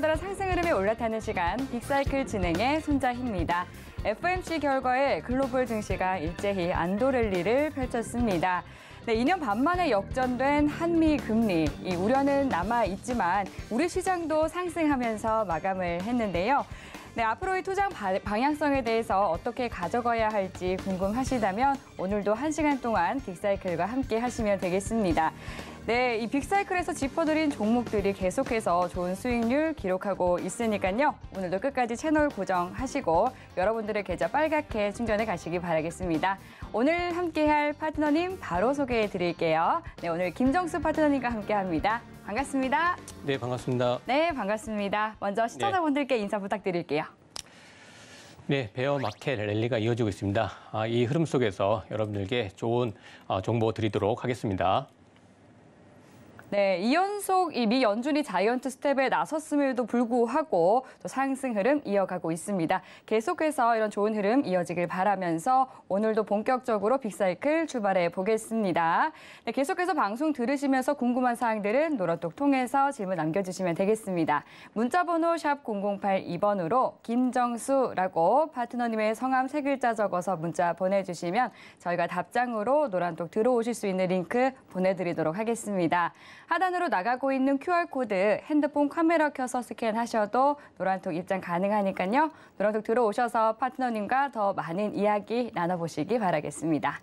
커다란 상승 흐름에 올라타는 시간 빅사이클 진행의 손자희입니다. FMC 결과에 글로벌 증시가 일제히 안도랠리를 펼쳤습니다. 네, 2년 반 만에 역전된 한미 금리, 이 우려는 남아 있지만 우리 시장도 상승하면서 마감을 했는데요. 네, 앞으로의 투자 방향성에 대해서 어떻게 가져가야 할지 궁금하시다면 오늘도 1시간 동안 빅사이클과 함께 하시면 되겠습니다. 네, 이 빅사이클에서 짚어드린 종목들이 계속해서 좋은 수익률 기록하고 있으니까요. 오늘도 끝까지 채널 고정하시고 여러분들의 계좌 빨갛게 충전해 가시기 바라겠습니다. 오늘 함께할 파트너님 바로 소개해 드릴게요. 네, 오늘 김정수 파트너님과 함께합니다. 반갑습니다. 네, 반갑습니다. 네, 반갑습니다. 먼저 시청자분들께 인사 부탁드릴게요. 네, 베어 마켓 랠리가 이어지고 있습니다. 아, 이 흐름 속에서 여러분들께 좋은 아, 정보 드리도록 하겠습니다. 네, 이연속 이미 연준이 자이언트 스텝에 나섰음에도 불구하고 또 상승 흐름 이어가고 있습니다. 계속해서 이런 좋은 흐름 이어지길 바라면서 오늘도 본격적으로 빅사이클 출발해 보겠습니다. 네, 계속해서 방송 들으시면서 궁금한 사항들은 노란톡 통해서 질문 남겨주시면 되겠습니다. 문자번호 샵 0082번으로 김정수라고 파트너님의 성함 세 글자 적어서 문자 보내주시면 저희가 답장으로 노란톡 들어오실 수 있는 링크 보내드리도록 하겠습니다. 하단으로 나가고 있는 QR코드 핸드폰 카메라 켜서 스캔하셔도 노란톡 입장 가능하니까요. 노란톡 들어오셔서 파트너님과 더 많은 이야기 나눠보시기 바라겠습니다.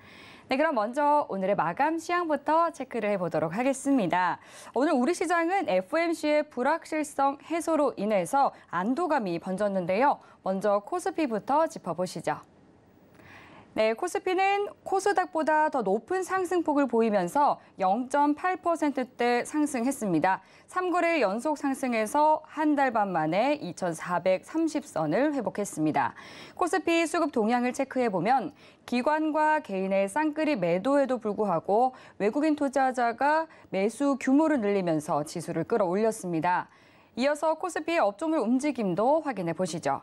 네, 그럼 먼저 오늘의 마감 시향부터 체크를 해보도록 하겠습니다. 오늘 우리 시장은 FMC의 불확실성 해소로 인해서 안도감이 번졌는데요. 먼저 코스피부터 짚어보시죠. 네, 코스피는 코스닥보다 더 높은 상승폭을 보이면서 0.8%대 상승했습니다. 3거래일 연속 상승에서 한 달 반 만에 2,430선을 회복했습니다. 코스피 수급 동향을 체크해 보면 기관과 개인의 쌍끌이 매도에도 불구하고 외국인 투자자가 매수 규모를 늘리면서 지수를 끌어올렸습니다. 이어서 코스피의 업종물 움직임도 확인해 보시죠.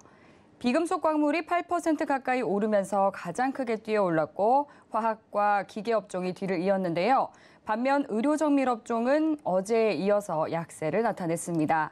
비금속 광물이 8% 가까이 오르면서 가장 크게 뛰어 올랐고 화학과 기계 업종이 뒤를 이었는데요. 반면 의료 정밀 업종은 어제에 이어서 약세를 나타냈습니다.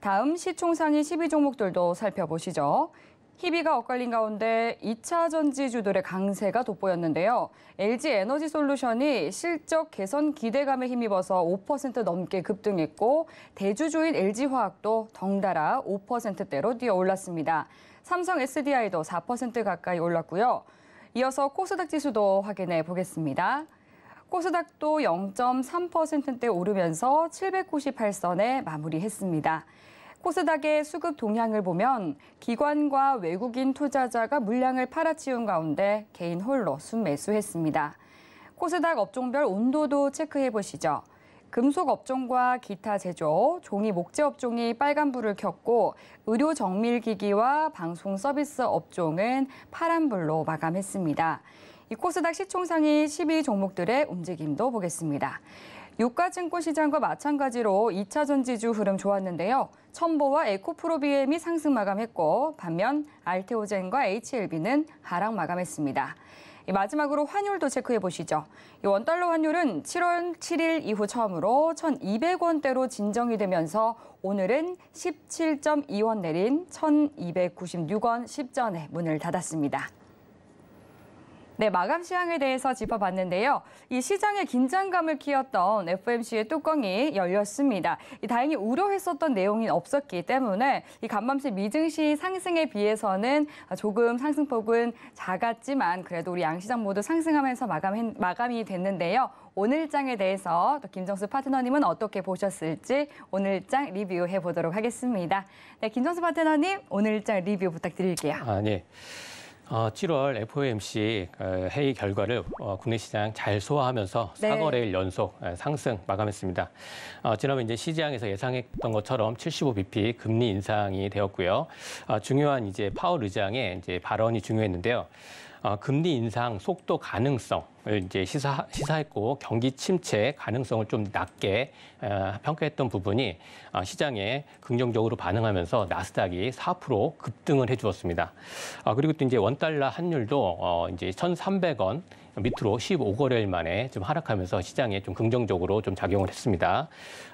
다음 시총상위 12종목들도 살펴보시죠. 희비가 엇갈린 가운데 2차 전지주들의 강세가 돋보였는데요. LG 에너지 솔루션이 실적 개선 기대감에 힘입어서 5% 넘게 급등했고 대주주인 LG화학도 덩달아 5%대로 뛰어올랐습니다. 삼성 SDI도 4% 가까이 올랐고요. 이어서 코스닥 지수도 확인해 보겠습니다. 코스닥도 0.3%대 오르면서 798선에 마무리했습니다. 코스닥의 수급 동향을 보면 기관과 외국인 투자자가 물량을 팔아치운 가운데 개인 홀로 순매수했습니다. 코스닥 업종별 온도도 체크해 보시죠. 금속 업종과 기타 제조, 종이 목재 업종이 빨간불을 켰고 의료 정밀 기기와 방송 서비스 업종은 파란불로 마감했습니다. 이 코스닥 시총상위 12 종목들의 움직임도 보겠습니다. 유가 증권 시장과 마찬가지로 2차 전지주 흐름 좋았는데요. 첨보와 에코프로 비엠이 상승 마감했고 반면 알테오젠과 HLB는 하락 마감했습니다. 마지막으로 환율도 체크해 보시죠. 원달러 환율은 7월 7일 이후 처음으로 1,200원대로 진정이 되면서 오늘은 17.2원 내린 1,296원 10전에 문을 닫았습니다. 네, 마감 시황에 대해서 짚어봤는데요. 이 시장의 긴장감을 키웠던 FMC의 뚜껑이 열렸습니다. 이 다행히 우려했었던 내용이 없었기 때문에 이 간밤시 미증시 상승에 비해서는 조금 상승폭은 작았지만 그래도 우리 양시장 모두 상승하면서 마감 마감이 됐는데요. 오늘장에 대해서 또 김정수 파트너님은 어떻게 보셨을지 오늘장 리뷰해 보도록 하겠습니다. 네, 김정수 파트너님 오늘장 리뷰 부탁드릴게요. 아, 네. 어, 7월 FOMC 어, 회의 결과를 어, 국내 시장 잘 소화하면서 네. 4거래일 연속 어, 상승 마감했습니다. 어, 지난번 이제 시장에서 예상했던 것처럼 75bp 금리 인상이 되었고요. 어, 중요한 이제 파월 의장의 이제 발언이 중요했는데요. 어, 금리 인상 속도 가능성을 이제 시사, 시사했고 경기 침체 가능성을 좀 낮게 어, 평가했던 부분이 어, 시장에 긍정적으로 반응하면서 나스닥이 4% 급등을 해주었습니다. 어, 그리고 또 이제 원달러 환율도 어, 이제 1,300원 밑으로 15거래일 만에 좀 하락하면서 시장에 좀 긍정적으로 좀 작용을 했습니다.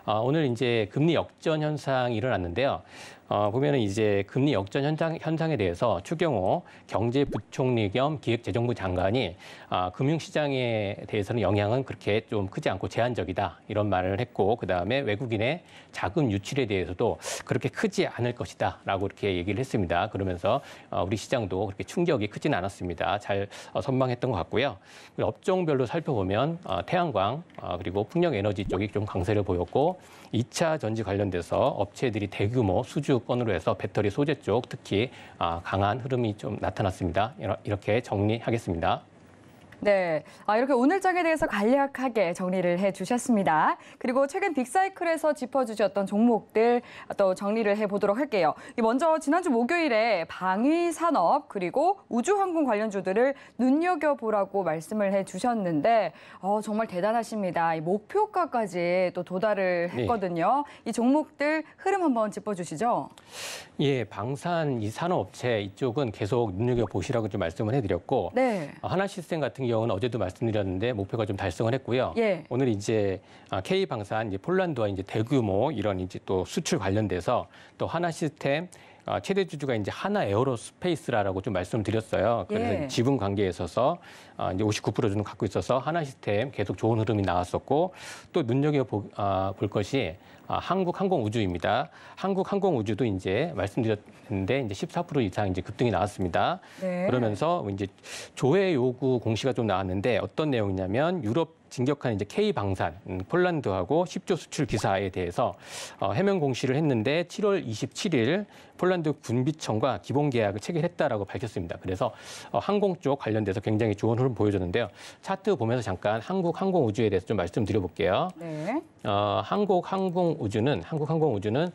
어, 오늘 이제 금리 역전 현상이 일어났는데요. 어, 보면은 이제 금리 역전 현장 현상에 대해서 추경호 경제부총리 겸 기획재정부 장관이 아, 금융시장에 대해서는 영향은 그렇게 좀 크지 않고 제한적이다 이런 말을 했고 그다음에 외국인의 자금 유출에 대해서도 그렇게 크지 않을 것이다 라고 이렇게 얘기를 했습니다. 그러면서 어, 우리 시장도 그렇게 충격이 크진 않았습니다. 잘 어, 선망했던것 같고요. 업종별로 살펴보면 어, 태양광 어, 그리고 풍력에너지 쪽이 좀 강세를 보였고 2차 전지 관련돼서 업체들이 대규모 수주권으로 해서 배터리 소재 쪽 특히 아, 강한 흐름이 좀 나타났습니다. 이렇게 정리하겠습니다. 네, 아, 이렇게 오늘장에 대해서 간략하게 정리를 해주셨습니다. 그리고 최근 빅사이클에서 짚어주셨던 종목들 또 정리를 해보도록 할게요. 먼저 지난주 목요일에 방위산업 그리고 우주항공 관련주들을 눈여겨보라고 말씀을 해주셨는데 어, 정말 대단하십니다. 이 목표가까지 또 도달을 네. 했거든요. 네. 이 종목들 흐름 한번 짚어주시죠. 예, 방산 이산업체 이쪽은 계속 눈여겨보시라고 좀 말씀을 해드렸고 네. 어, 하나시스템 같은 경우는 어제도 말씀드렸는데 목표가 좀 달성을 했고요. 예. 오늘 이제 아, K 방산 이제 폴란드와 이제 대규모 이런 이제 또 수출 관련돼서 또 하나 시스템 아, 최대 주주가 이제 하나 에어로스페이스라고좀 말씀드렸어요. 그래서 예. 지분 관계에 있어서 아, 이제 59% 정도 갖고 있어서 하나 시스템 계속 좋은 흐름이 나왔었고 또 눈여겨 아, 볼 것이 한국항공우주입니다. 한국항공우주도 이제 말씀드렸는데 이제 14% 이상 이제 급등이 나왔습니다. 네. 그러면서 이제 조회 요구 공시가 좀 나왔는데 어떤 내용이냐면 유럽 진격한 이제 K 방산 음, 폴란드하고 10조 수출 기사에 대해서 어, 해명 공시를 했는데 7월 27일 폴란드 군비청과 기본 계약을 체결했다라고 밝혔습니다. 그래서 어, 항공 쪽 관련돼서 굉장히 좋은 흐름 보여줬는데요. 차트 보면서 잠깐 한국 항공 우주에 대해서 좀 말씀드려볼게요. 네. 어, 한국 항공 우주는 한국 항공 우주는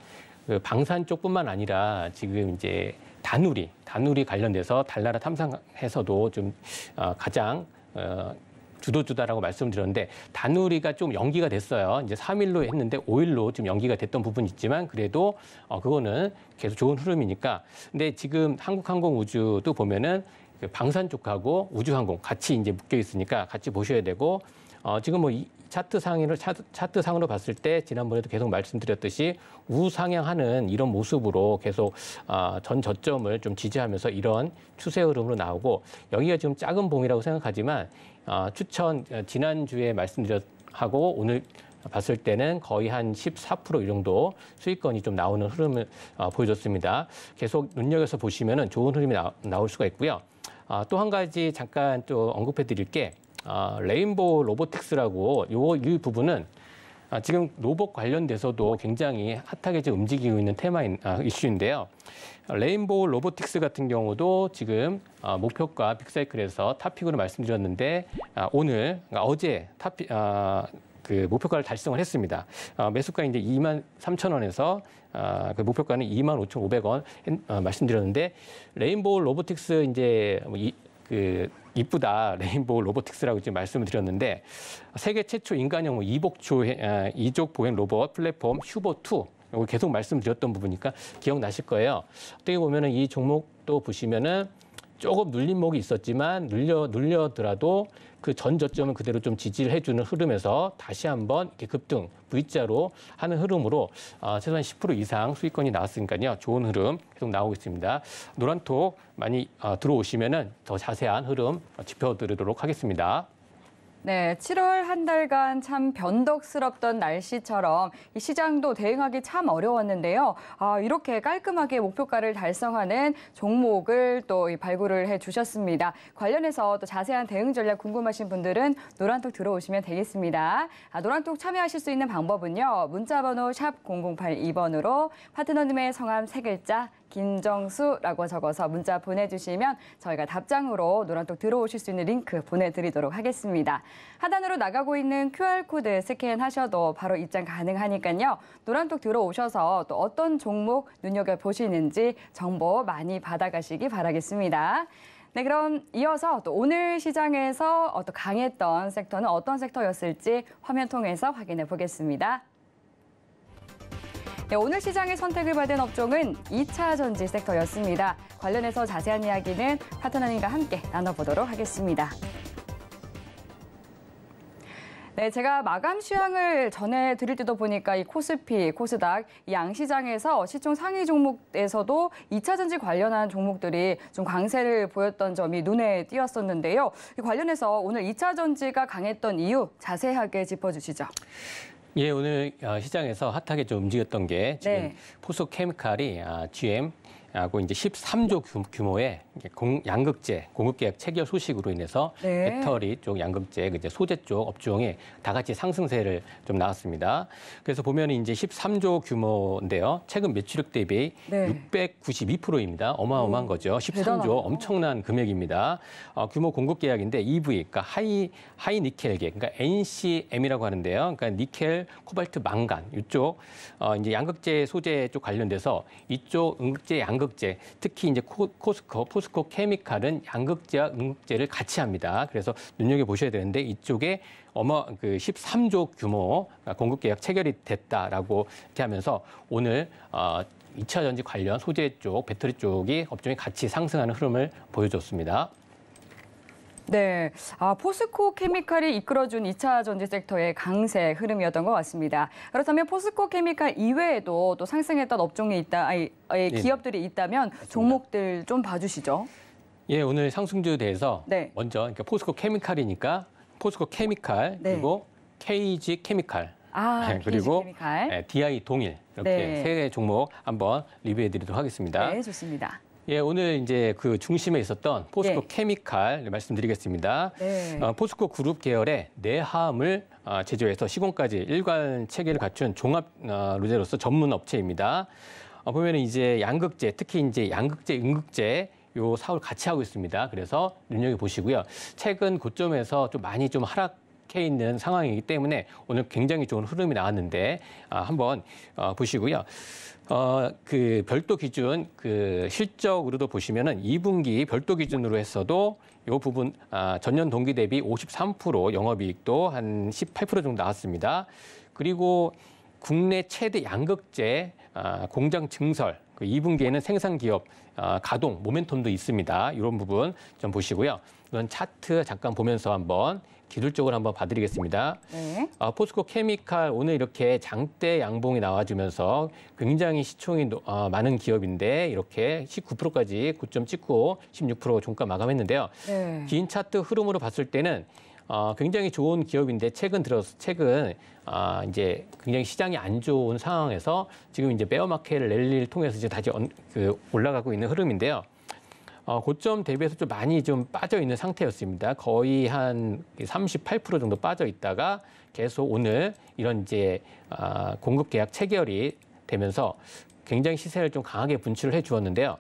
그 방산 쪽뿐만 아니라 지금 이제 단우리단우리 관련돼서 달나라 탐상해서도좀 어, 가장 어, 주도주다라고 말씀드렸는데 단우리가 좀 연기가 됐어요. 이제 3일로 했는데 5일로 좀 연기가 됐던 부분 이 있지만 그래도 어 그거는 계속 좋은 흐름이니까. 근데 지금 한국항공우주도 보면은 그 방산 쪽하고 우주항공 같이 이제 묶여 있으니까 같이 보셔야 되고 어 지금 뭐 차트 상으로 차트, 차트 상으로 봤을 때 지난번에도 계속 말씀드렸듯이 우상향하는 이런 모습으로 계속 아, 전 저점을 좀 지지하면서 이런 추세 흐름으로 나오고 여기가 지금 작은 봉이라고 생각하지만 아, 추천 어, 지난 주에 말씀드렸하고 오늘 봤을 때는 거의 한 14%이 정도 수익권이 좀 나오는 흐름을 어, 보여줬습니다. 계속 눈여겨서 보시면 좋은 흐름이 나, 나올 수가 있고요. 아, 또한 가지 잠깐 또 언급해 드릴 게 어, 레인보우 로보틱스라고 요, 이 부분은 아, 지금 로봇 관련돼서도 굉장히 핫하게 지금 움직이고 있는 테마 인, 아, 이슈인데요. 레인보우 로보틱스 같은 경우도 지금 아, 목표가 빅사이클에서 탑픽으로 말씀드렸는데 아, 오늘 그러니까 어제 탑픽 아, 그 목표가를 달성을 했습니다. 아, 매수가 이제 2만 3천 원에서 아, 그 목표가는 2만 5천 5백 원 아, 말씀드렸는데 레인보우 로보틱스 이제 뭐 이, 그 이쁘다 레인보우 로보틱스라고 지금 말씀을 드렸는데 세계 최초 인간형 이복조 아, 이족 보행 로봇 플랫폼 휴보 2 이거 계속 말씀드렸던 부분이니까 기억나실 거예요. 어떻게 보면은 이 종목도 보시면은 조금 눌림목이 있었지만 눌려 눌려더라도 그전 저점을 그대로 좀 지지를 해주는 흐름에서 다시 한번 이렇게 급등 V자로 하는 흐름으로 아, 최소한 10% 이상 수익권이 나왔으니까요. 좋은 흐름 계속 나오고 있습니다. 노란톡 많이 아, 들어오시면더 자세한 흐름 어, 짚어드리도록 하겠습니다. 네, 7월 한 달간 참 변덕스럽던 날씨처럼 이 시장도 대응하기 참 어려웠는데요. 아, 이렇게 깔끔하게 목표가를 달성하는 종목을 또 발굴을 해 주셨습니다. 관련해서 또 자세한 대응 전략 궁금하신 분들은 노란톡 들어오시면 되겠습니다. 아, 노란톡 참여하실 수 있는 방법은요. 문자 번호 샵 0082번으로 파트너님의 성함 세 글자 김정수라고 적어서 문자 보내주시면 저희가 답장으로 노란톡 들어오실 수 있는 링크 보내드리도록 하겠습니다. 하단으로 나가고 있는 QR코드 스캔하셔도 바로 입장 가능하니까요. 노란톡 들어오셔서 또 어떤 종목 눈여겨보시는지 정보 많이 받아가시기 바라겠습니다. 네, 그럼 이어서 또 오늘 시장에서 또 강했던 섹터는 어떤 섹터였을지 화면 통해서 확인해 보겠습니다. 네, 오늘 시장의 선택을 받은 업종은 2차 전지 섹터였습니다. 관련해서 자세한 이야기는 파트너님과 함께 나눠보도록 하겠습니다. 네, 제가 마감 시황을 전해 드릴 때도 보니까 이 코스피, 코스닥 양 시장에서 시총 상위 종목에서도 2차 전지 관련한 종목들이 좀 강세를 보였던 점이 눈에 띄었었는데요. 이 관련해서 오늘 2차 전지가 강했던 이유 자세하게 짚어 주시죠. 예, 오늘 어, 시장에서 핫하게 좀 움직였던 게 지금 네. 포스코케미칼이 아, GM 하고 이제 13조 규모의 공, 양극재 공급 계약 체결 소식으로 인해서 네. 배터리 쪽 양극재 그 이제 소재 쪽 업종이 다 같이 상승세를 좀 나왔습니다. 그래서 보면 이제 13조 규모인데요. 최근 매출액 대비 네. 692%입니다. 어마어마한 거죠. 13조 대단하네요. 엄청난 금액입니다. 어, 규모 공급 계약인데 EV 그러니까 하이 하이 니켈계 그러니까 NCM이라고 하는데요. 그러니까 니켈, 코발트, 망간 이쪽 어, 이제 양극재 소재 쪽 관련돼서 이쪽 응급재 양극 양극재, 특히 이제 코스코, 포스코 케미칼은 양극재와 음극재를 같이 합니다. 그래서 눈여겨 보셔야 되는데 이쪽에 어머그 13조 규모 공급 계약 체결이 됐다라고 이렇게 하면서 오늘 어 2차 전지 관련 소재 쪽, 배터리 쪽이 업종이 같이 상승하는 흐름을 보여줬습니다. 네, 아, 포스코 케미칼이 이끌어준 2차 전지 섹터의 강세 흐름이었던 것 같습니다. 그렇다면 포스코 케미칼 이외에도 또 상승했던 업종이 있다, 아니, 어, 예, 예. 기업들이 있다면 맞 종목들 좀 봐주시죠. 예, 오늘 상승주에 대해서 네. 먼저 그러니까 포스코 케미칼이니까 포스코 케미칼 네. 그리고 KG 케미칼 아, 네, 그리고 케미칼. DI 예, 동일 이렇게 네. 세 종목 한번 리뷰해드리도록 하겠습니다. 네, 좋습니다. 예, 오늘 이제 그 중심에 있었던 포스코 예. 케미칼 말씀드리겠습니다. 네. 어, 포스코 그룹 계열의 내함을 어, 제조해서 시공까지 일관 체계를 갖춘 종합 어, 로제로서 전문 업체입니다. 어, 보면은 이제 양극재, 특히 이제 양극재, 음극재 요 사업을 같이 하고 있습니다. 그래서 눈여겨 보시고요. 최근 고점에서 좀 많이 좀 하락 속해 있는 상황이기 때문에 오늘 굉장히 좋은 흐름이 나왔는데 아, 한번 어, 보시고요. 어, 그 별도 기준 그 실적으로도 보시면은 2분기 별도 기준으로 했어도 요 부분 아, 전년 동기 대비 53% 영업이익도 한 18% 정도 나왔습니다. 그리고 국내 최대 양극재 아, 공장 증설 그 2분기에는 생산 기업 아, 가동 모멘텀도 있습니다. 이런 부분 좀 보시고요. 이건 차트 잠깐 보면서 한번 기술적으로 한번 봐드리겠습니다. 네. 아, 포스코 케미칼 오늘 이렇게 장대 양봉이 나와주면서 굉장히 시총이 어, 많은 기업인데 이렇게 19%까지 고점 찍고 16% 종가 마감했는데요. 네. 긴 차트 흐름으로 봤을 때는 어, 굉장히 좋은 기업인데 최근 들어서 최근 아, 이제 굉장히 시장이 안 좋은 상황에서 지금 이제 베어마켓 랠리를 통해서 이제 다시 그 올라가고 있는 흐름인데요. 어, 고점 대비해서 좀 많이 좀 빠져 있는 상태였습니다. 거의 한 38% 정도 빠져 있다가 계속 오늘 이런 이제 아, 공급 계약 체결이 되면서 굉장히 시세를 좀 강하게 분출을 해 주었는데요.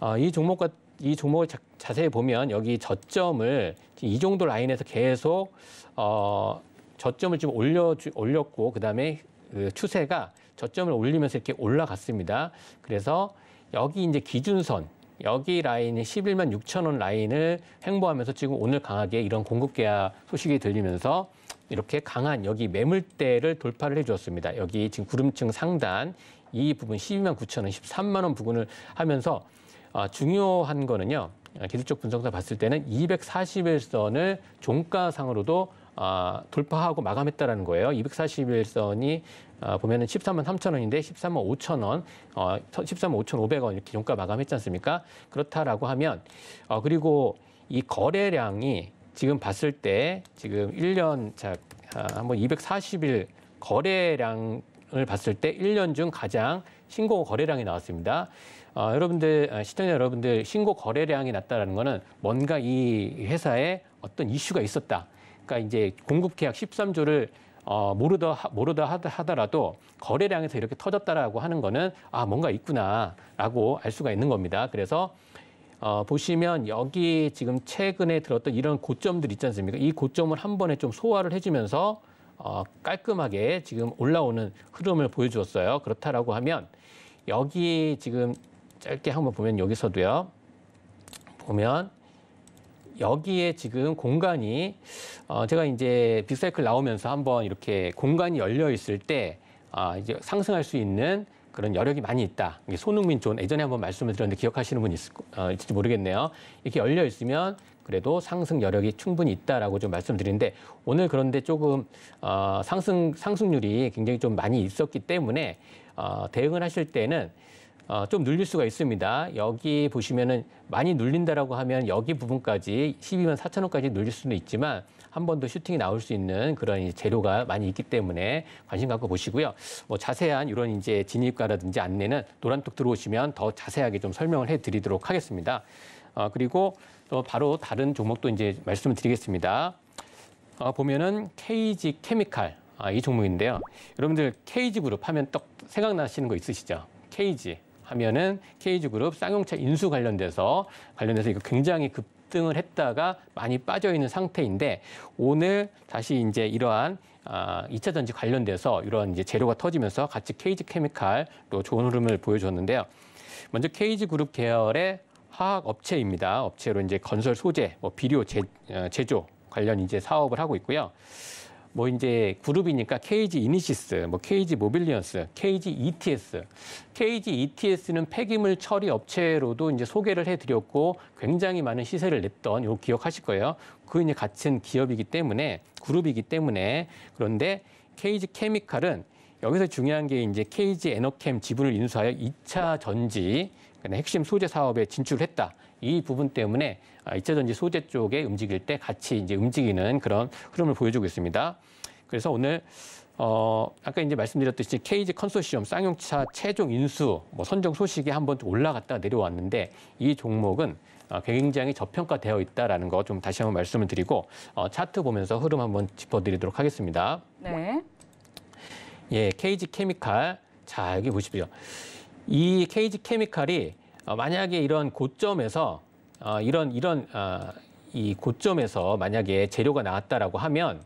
어, 이 종목과 이 종목을 자, 자세히 보면 여기 저점을 이 정도 라인에서 계속 어, 저점을 좀 올려 올렸고 그다음에 그 추세가 저점을 올리면서 이렇게 올라갔습니다. 그래서 여기 이제 기준선 여기 라인이 11만 6천 원 라인을 행보하면서 지금 오늘 강하게 이런 공급 계약 소식이 들리면서 이렇게 강한 여기 매물대를 돌파를 해주었습니다. 여기 지금 구름층 상단 이 부분 12만 9천 원, 13만 원 부근을 하면서 아, 중요한 거는요. 기술적 분석사 봤을 때는 240일선을 종가상으로도 아, 돌파하고 마감했다라는 거예요. 241선이 아, 보면은 13만 3천 원인데 13만 5천 원, 어, 13만 5,500원 이렇게 종가 마감했지 않습니까? 그렇다라고 하면 어, 그리고 이 거래량이 지금 봤을 때 지금 1년 자 아, 한번 240일 거래량 을 봤을 때 1년 중 가장 신고 거래량이 나왔습니다. 어, 여러분들 아, 시청자 여러분들 신고 거래량이 났다라는 거는 뭔가 이 회사에 어떤 이슈가 있었다. 그러니까 이제 공급 계약 13조를 어, 모르다 모르다 하더라도 거래량에서 이렇게 터졌다라고 하는 거는 아 뭔가 있구나라고 알 수가 있는 겁니다. 그래서 어, 보시면 여기 지금 최근에 들었던 이런 고점들 있지 않습니까? 이 고점을 한 번에 좀 소화를 해주면서 어, 깔끔하게 지금 올라오는 흐름을 보여주었어요. 그렇다라고 하면 여기 지금 짧게 한번 보면 여기서도요. 보면 여기에 지금 공간이 어, 제가 이제 빅사이클 나오면서 한번 이렇게 공간이 열려 있을 때 아, 이제 상승할 수 있는 그런 여력이 많이 있다. 이게 손흥민 존 예전에 한번 말씀을 드렸는데 기억하시는 분 있을, 어, 있을지 모르겠네요. 이렇게 열려 있으면 그래도 상승 여력이 충분히 있다라고 좀 말씀드리는데 오늘 그런데 조금 어, 상승 상승률이 굉장히 좀 많이 있었기 때문에 어, 대응을 하실 때는 어, 좀늘릴 수가 있습니다. 여기 보시면은 많이 눌린다라고 하면 여기 부분까지 12만 4천 원까지 늘릴 수는 있지만 한 번 더 슈팅이 나올 수 있는 그런 이제 재료가 많이 있기 때문에 관심 갖고 보시고요. 뭐 자세한 이런 이제 진입가라든지 안내는 노란톡 들어오시면 더 자세하게 좀 설명을 해드리도록 하겠습니다. 어, 그리고 또 바로 다른 종목도 이제 말씀을 드리겠습니다. 어, 보면은 KG 케미칼 아, 이 종목인데요. 여러분들 KG 그룹 하면 떡 생각나시는 거 있으시죠? KG 하면은 케이지 그룹 쌍용차 인수 관련돼서 관련돼서 이거 굉장히 급등을 했다가 많이 빠져 있는 상태인데 오늘 다시 이제 이러한 아, 2차 전지 관련돼서 이런 이제 재료가 터지면서 같이 케이지 케미칼로 좋은 흐름을 보여줬는데요. 먼저 케이지 그룹 계열의 화학 업체입니다. 업체로 이제 건설 소재, 뭐 비료 제, 어, 제조 관련 이제 사업을 하고 있고요. 뭐 이제 그룹이니까 KG 이니시스, 뭐 KG 모빌리언스, KG ETS. KG ETS는 폐기물 처리 업체로도 이제 소개를 해 드렸고 굉장히 많은 시세를 냈던 요 기억하실 거예요. 그 이제 같은 기업이기 때문에 그룹이기 때문에 그런데 KG 케미칼은 여기서 중요한 게 이제 KG 에너캠 지분을 인수하여 2차 전지 핵심 소재 사업에 진출했다. 이 부분 때문에 아, 이차든지 소재 쪽에 움직일 때 같이 이제 움직이는 그런 흐름을 보여주고 있습니다. 그래서 오늘 어, 아까 이제 말씀드렸듯이 케이지 컨소시엄 쌍용차 최종 인수 뭐 선정 소식이 한번 올라갔다 내려왔는데 이 종목은 어, 굉장히 저평가되어 있다라는 거좀 다시 한번 말씀을 드리고 어, 차트 보면서 흐름 한번 짚어드리도록 하겠습니다. 네. 예, 케이지 케미칼 자 여기 보십시오. 이 케이지 케미칼이 어, 만약에 이런 고점에서 어, 이런 이런 어, 이 고점에서 만약에 재료가 나왔다라고 하면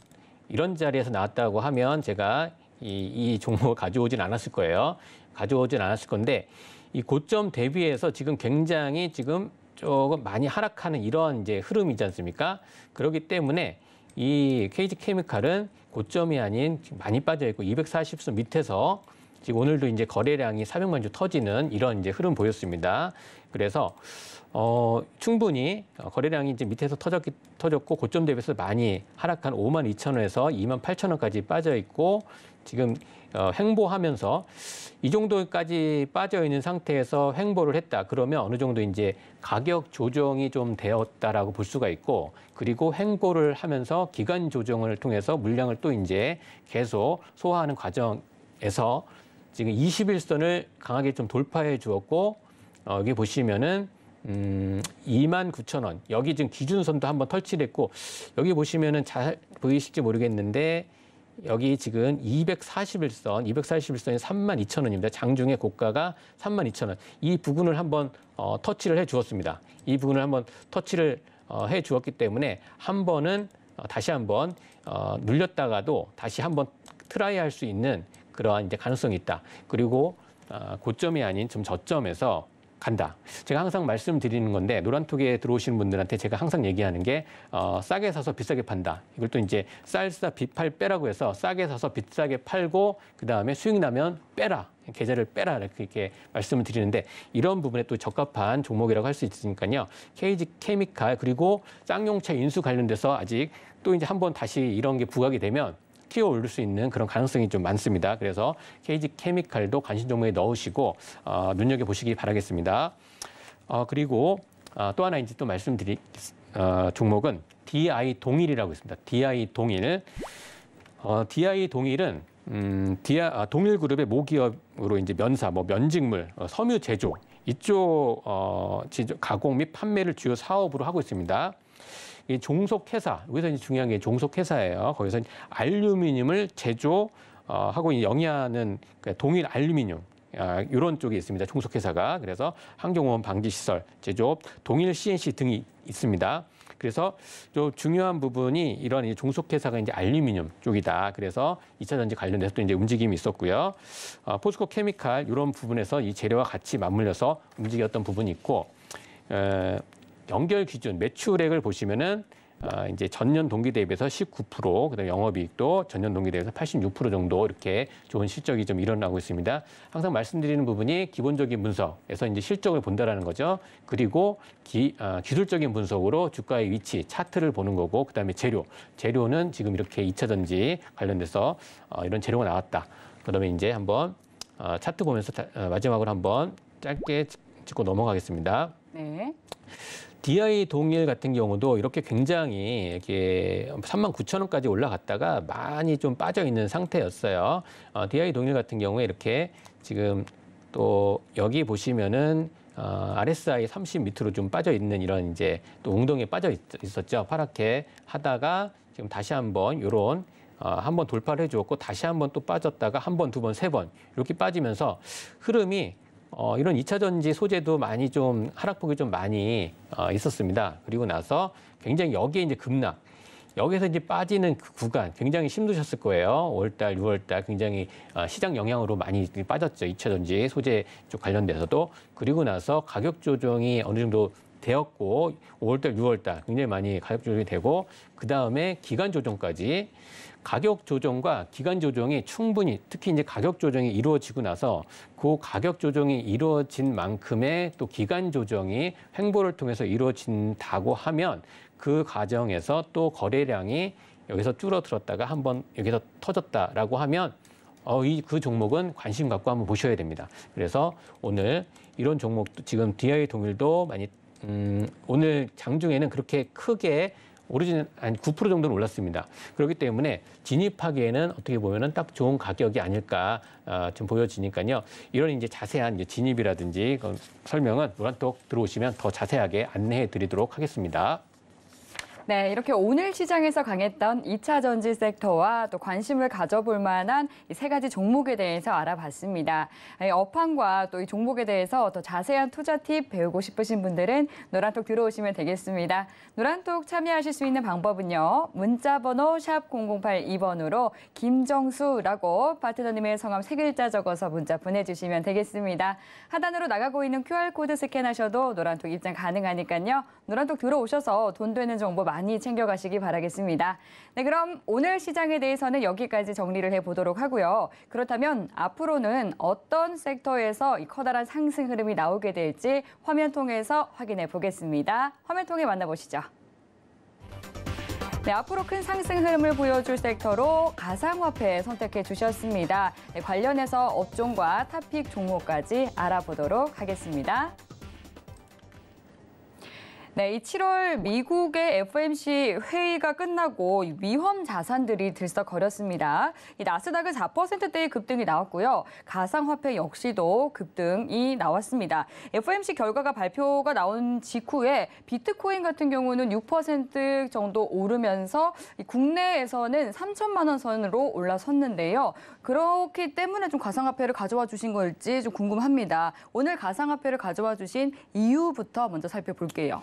이런 자리에서 나왔다고 하면 제가 이, 이 종목을 가져오진 않았을 거예요. 가져오진 않았을 건데 이 고점 대비해서 지금 굉장히 지금 조금 많이 하락하는 이런 이제 흐름이지 않습니까? 그렇기 때문에 이 KG 케미칼은 고점이 아닌 많이 빠져 있고 240선 밑에서 지금 오늘도 이제 거래량이 400만 주 터지는 이런 이제 흐름 보였습니다. 그래서 어, 충분히 어, 거래량이 이제 밑에서 터졌기, 터졌고 고점 대비해서 많이 하락한 5만 2천 원에서 2만 8천 원까지 빠져 있고 지금 어, 횡보하면서 이 정도까지 빠져 있는 상태에서 횡보를 했다 그러면 어느 정도 이제 가격 조정이 좀 되었다라고 볼 수가 있고 그리고 횡보를 하면서 기간 조정을 통해서 물량을 또 이제 계속 소화하는 과정에서 지금 2일선을 강하게 좀 돌파해 주었고 어, 여기 보시면은 음, 2만 9천 원. 여기 지금 기준선도 한번 털칠했고 여기 보시면은 잘 보이실지 모르겠는데 여기 지금 241선, 241선이 3만 2천 원입니다. 장중에 고가가 3만 2천 원. 이 부분을 한번 어, 터치를 해 주었습니다. 이 부분을 한번 터치를 어, 해 주었기 때문에 한 번은 어, 다시 한번 어, 눌렸다가도 다시 한번 트라이 할 수 있는 그러한 이제 가능성이 있다. 그리고 어, 고점이 아닌 좀 저점에서 간다. 제가 항상 말씀드리는 건데 노란톡에 들어오시는 분들한테 제가 항상 얘기하는 게 어, 싸게 사서 비싸게 판다. 이걸 또 이제 쌀싸 비팔 빼라고 해서 싸게 사서 비싸게 팔고 그 다음에 수익 나면 빼라. 계좌를 빼라 이렇게 말씀을 드리는데 이런 부분에 또 적합한 종목이라고 할 수 있으니까요. KG 케미칼 그리고 쌍용차 인수 관련돼서 아직 또 이제 한 번 다시 이런 게 부각이 되면 키워 올릴 수 있는 그런 가능성이 좀 많습니다. 그래서 KG 케미칼도 관심 종목에 넣으시고 어, 눈여겨 보시기 바라겠습니다. 어, 그리고 어, 또 하나 이제 또 말씀드릴 어, 종목은 DI 동일이라고 있습니다. DI 동일. 어, DI 동일은 음, 디아, 아, 동일 그룹의 모기업으로 이제 면사, 뭐 면직물, 어, 섬유 제조 이쪽 어, 가공 및 판매를 주요 사업으로 하고 있습니다. 이 종속회사 여기서 이제 중요한 게 종속회사예요. 거기서 알루미늄을 제조 어, 하고 영위하는 그 동일 알루미늄 아, 이런 쪽에 있습니다. 종속회사가 그래서 환경오염 방지 시설 제조업 동일 CNC 등이 있습니다. 그래서 또 중요한 부분이 이런 이제 종속회사가 이제 알루미늄 쪽이다. 그래서 이차 전지 관련해서 또 이제 움직임이 있었고요. 어, 포스코 케미칼 이런 부분에서 이 재료와 같이 맞물려서 움직였던 부분이 있고 에, 연결 기준 매출액을 보시면은 아, 이제 전년 동기 대비해서 19%, 그다음 영업이익도 전년 동기 대비해서 86% 정도 이렇게 좋은 실적이 좀 일어나고 있습니다. 항상 말씀드리는 부분이 기본적인 분석에서 이제 실적을 본다라는 거죠. 그리고 기, 아, 기술적인 분석으로 주가의 위치, 차트를 보는 거고, 그다음에 재료, 재료는 지금 이렇게 2차 전지 관련돼서 어, 이런 재료가 나왔다. 그다음에 이제 한번 어, 차트 보면서 다, 어, 마지막으로 한번 짧게 짚고 넘어가겠습니다. 네. DI 동일 같은 경우도 이렇게 굉장히 이렇게 3만 9천 원까지 올라갔다가 많이 좀 빠져 있는 상태였어요. 어, DI 동일 같은 경우에 이렇게 지금 또 여기 보시면은 어, RSI 30 밑으로 좀 빠져 있는 이런 이제 또 웅덩이에 빠져 있, 었죠 파랗게 하다가 지금 다시 한번 요런 어, 한번 돌파를 해주었고 다시 한번 또 빠졌다가 한 번, 두 번, 세 번 이렇게 빠지면서 흐름이 어, 이런 2차 전지 소재도 많이 좀 하락폭이 좀 많이 어, 있었습니다. 그리고 나서 굉장히 여기에 이제 급락. 여기서 이제 빠지는 그 구간 굉장히 힘드셨을 거예요. 5월달, 6월달 굉장히 어, 시장 영향으로 많이 빠졌죠. 2차 전지 소재 쪽 관련돼서도. 그리고 나서 가격 조정이 어느 정도 되었고 5월달, 6월달 굉장히 많이 가격 조정이 되고 그 다음에 기간 조정까지 가격 조정과 기간 조정이 충분히 특히 이제 가격 조정이 이루어지고 나서 그 가격 조정이 이루어진 만큼의 또 기간 조정이 횡보를 통해서 이루어진다고 하면 그 과정에서 또 거래량이 여기서 줄어들었다가 한번 여기서 터졌다라고 하면 어, 이 그 종목은 관심 갖고 한번 보셔야 됩니다. 그래서 오늘 이런 종목도 지금 DI 동일도 많이 음, 오늘 장중에는 그렇게 크게 오르지는 한9% 정도는 올랐습니다. 그렇기 때문에 진입하기에는 어떻게 보면은 딱 좋은 가격이 아닐까 어, 좀 보여지니까요. 이런 이제 자세한 진입이라든지 설명은 노란톡 들어오시면 더 자세하게 안내해 드리도록 하겠습니다. 네, 이렇게 오늘 시장에서 강했던 2차 전지 섹터와 또 관심을 가져볼 만한 세 가지 종목에 대해서 알아봤습니다. 업황과 또 이 종목에 대해서 더 자세한 투자 팁 배우고 싶으신 분들은 노란톡 들어오시면 되겠습니다. 노란톡 참여하실 수 있는 방법은요. 문자 번호 샵 0082번으로 김정수라고 파트너님의 성함 세 글자 적어서 문자 보내주시면 되겠습니다. 하단으로 나가고 있는 QR코드 스캔하셔도 노란톡 입장 가능하니까요. 노란톡 들어오셔서 돈 되는 정보 많이 많이 챙겨가시기 바라겠습니다. 네, 그럼 오늘 시장에 대해서는 여기까지 정리를 해보도록 하고요. 그렇다면 앞으로는 어떤 섹터에서 커다란 상승 흐름이 나오게 될지 화면 통해서 확인해 보겠습니다. 화면 통해 만나보시죠. 네, 앞으로 큰 상승 흐름을 보여줄 섹터로 가상화폐 선택해 주셨습니다. 네, 관련해서 업종과 탑픽 종목까지 알아보도록 하겠습니다. 네, 이 7월 미국의 FOMC 회의가 끝나고 위험 자산들이 들썩거렸습니다. 이 나스닥은 4%대의 급등이 나왔고요. 가상화폐 역시도 급등이 나왔습니다. FOMC 결과가 발표가 나온 직후에 비트코인 같은 경우는 6% 정도 오르면서 국내에서는 3천만 원 선으로 올라섰는데요. 그렇기 때문에 좀 가상화폐를 가져와 주신 걸지 좀 궁금합니다. 오늘 가상화폐를 가져와 주신 이유부터 먼저 살펴볼게요.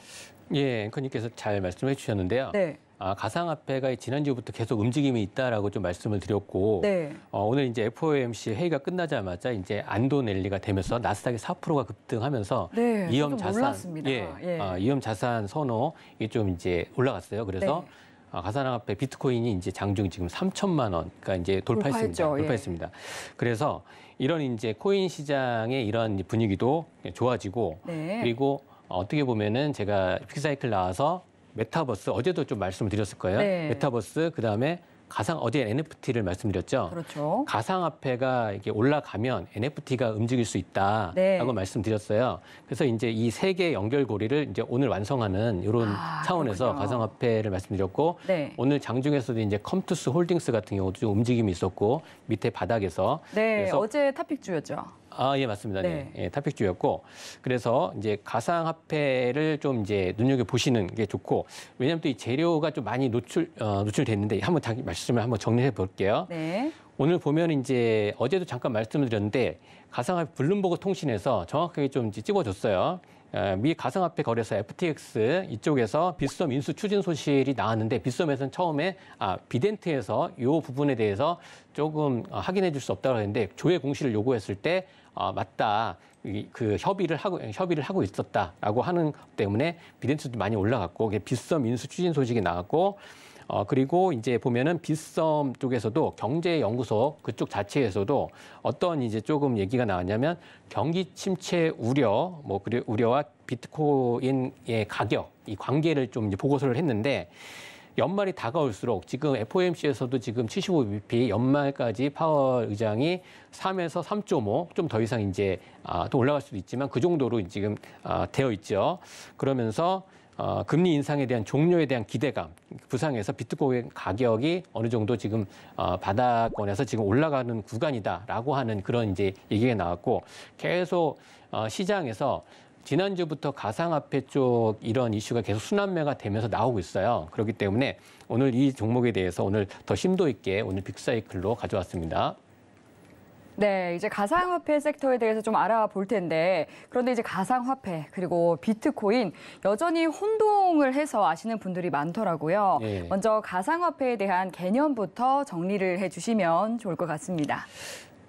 예, 앵커님께서 잘 말씀해 주셨는데요. 네. 아, 가상화폐가 지난주부터 계속 움직임이 있다라고 좀 말씀을 드렸고 네. 어, 오늘 이제 FOMC 회의가 끝나자마자 이제 안도넬리가 되면서 나스닥이 4%가 급등하면서 네, 위험 자산 예, 예. 아, 위험 자산 선호 이좀 게 이제 올라갔어요. 그래서 네. 아, 가상화폐 비트코인이 이제 장중 지금 3천만 원, 그러니까 이제 돌파했습니다. 돌파했죠, 예. 돌파했습니다. 그래서 이런 이제 코인 시장의 이런 분위기도 예, 좋아지고 네. 그리고 어떻게 보면은 제가 픽사이클 나와서 메타버스 어제도 좀 말씀을 드렸을 거예요. 네. 메타버스 그다음에 가상 어제 NFT를 말씀드렸죠. 그렇죠. 가상화폐가 이게 올라가면 NFT가 움직일 수 있다라고 네. 말씀드렸어요. 그래서 이제 이 세 개의 연결고리를 이제 오늘 완성하는 이런 아, 차원에서 그렇군요. 가상화폐를 말씀드렸고 네. 오늘 장중에서도 이제 컴투스 홀딩스 같은 경우도 좀 움직임이 있었고 밑에 바닥에서 네, 어제 탑픽주였죠. 아, 예, 맞습니다. 네. 네. 예, 탑픽주였고 그래서 이제 가상화폐를 좀 이제 눈여겨 보시는 게 좋고 왜냐하면 또 이 재료가 좀 많이 노출 어, 노출됐는데 한번 다, 말씀을 한번 정리해 볼게요. 네. 오늘 보면 이제 어제도 잠깐 말씀을 드렸는데 가상화폐 블룸버그 통신에서 정확하게 좀찍어줬어요미 어, 가상화폐 거래소 FTX 이쪽에서 빗썸 인수 추진 소실이 나왔는데 빗썸에서는 처음에 아, 비덴트에서 이 부분에 대해서 조금 어, 확인해 줄 수 없다고 했는데 조회 공시를 요구했을 때 어, 맞다. 그 협의를 하고 협의를 하고 있었다라고 하는 때문에 비덴수도 많이 올라갔고 빗썸 인수 추진 소식이 나왔고 어, 그리고 이제 보면은 빗썸 쪽에서도 경제연구소 그쪽 자체에서도 어떤 이제 조금 얘기가 나왔냐면 경기 침체 우려, 뭐, 그리고 우려와 비트코인의 가격, 이 관계를 좀 보고서를 했는데 연말이 다가올수록 지금 FOMC에서도 지금 75bp 연말까지 파월 의장이 3에서 3.5 좀 더 이상 이제 아, 또 올라갈 수도 있지만 그 정도로 지금 아, 되어 있죠. 그러면서 어, 금리 인상에 대한 종료에 대한 기대감 부상에서 비트코인 가격이 어느 정도 지금 어, 바닥권에서 지금 올라가는 구간이다라고 하는 그런 이제 얘기가 나왔고 계속 어, 시장에서 지난주부터 가상화폐 쪽 이런 이슈가 계속 순환매가 되면서 나오고 있어요. 그렇기 때문에 오늘 이 종목에 대해서 오늘 더 심도 있게 오늘 빅사이클로 가져왔습니다. 네, 이제 가상화폐 섹터에 대해서 좀 알아볼 텐데 그런데 이제 가상화폐 그리고 비트코인 여전히 혼동을 해서 아시는 분들이 많더라고요. 네. 먼저 가상화폐에 대한 개념부터 정리를 해주시면 좋을 것 같습니다.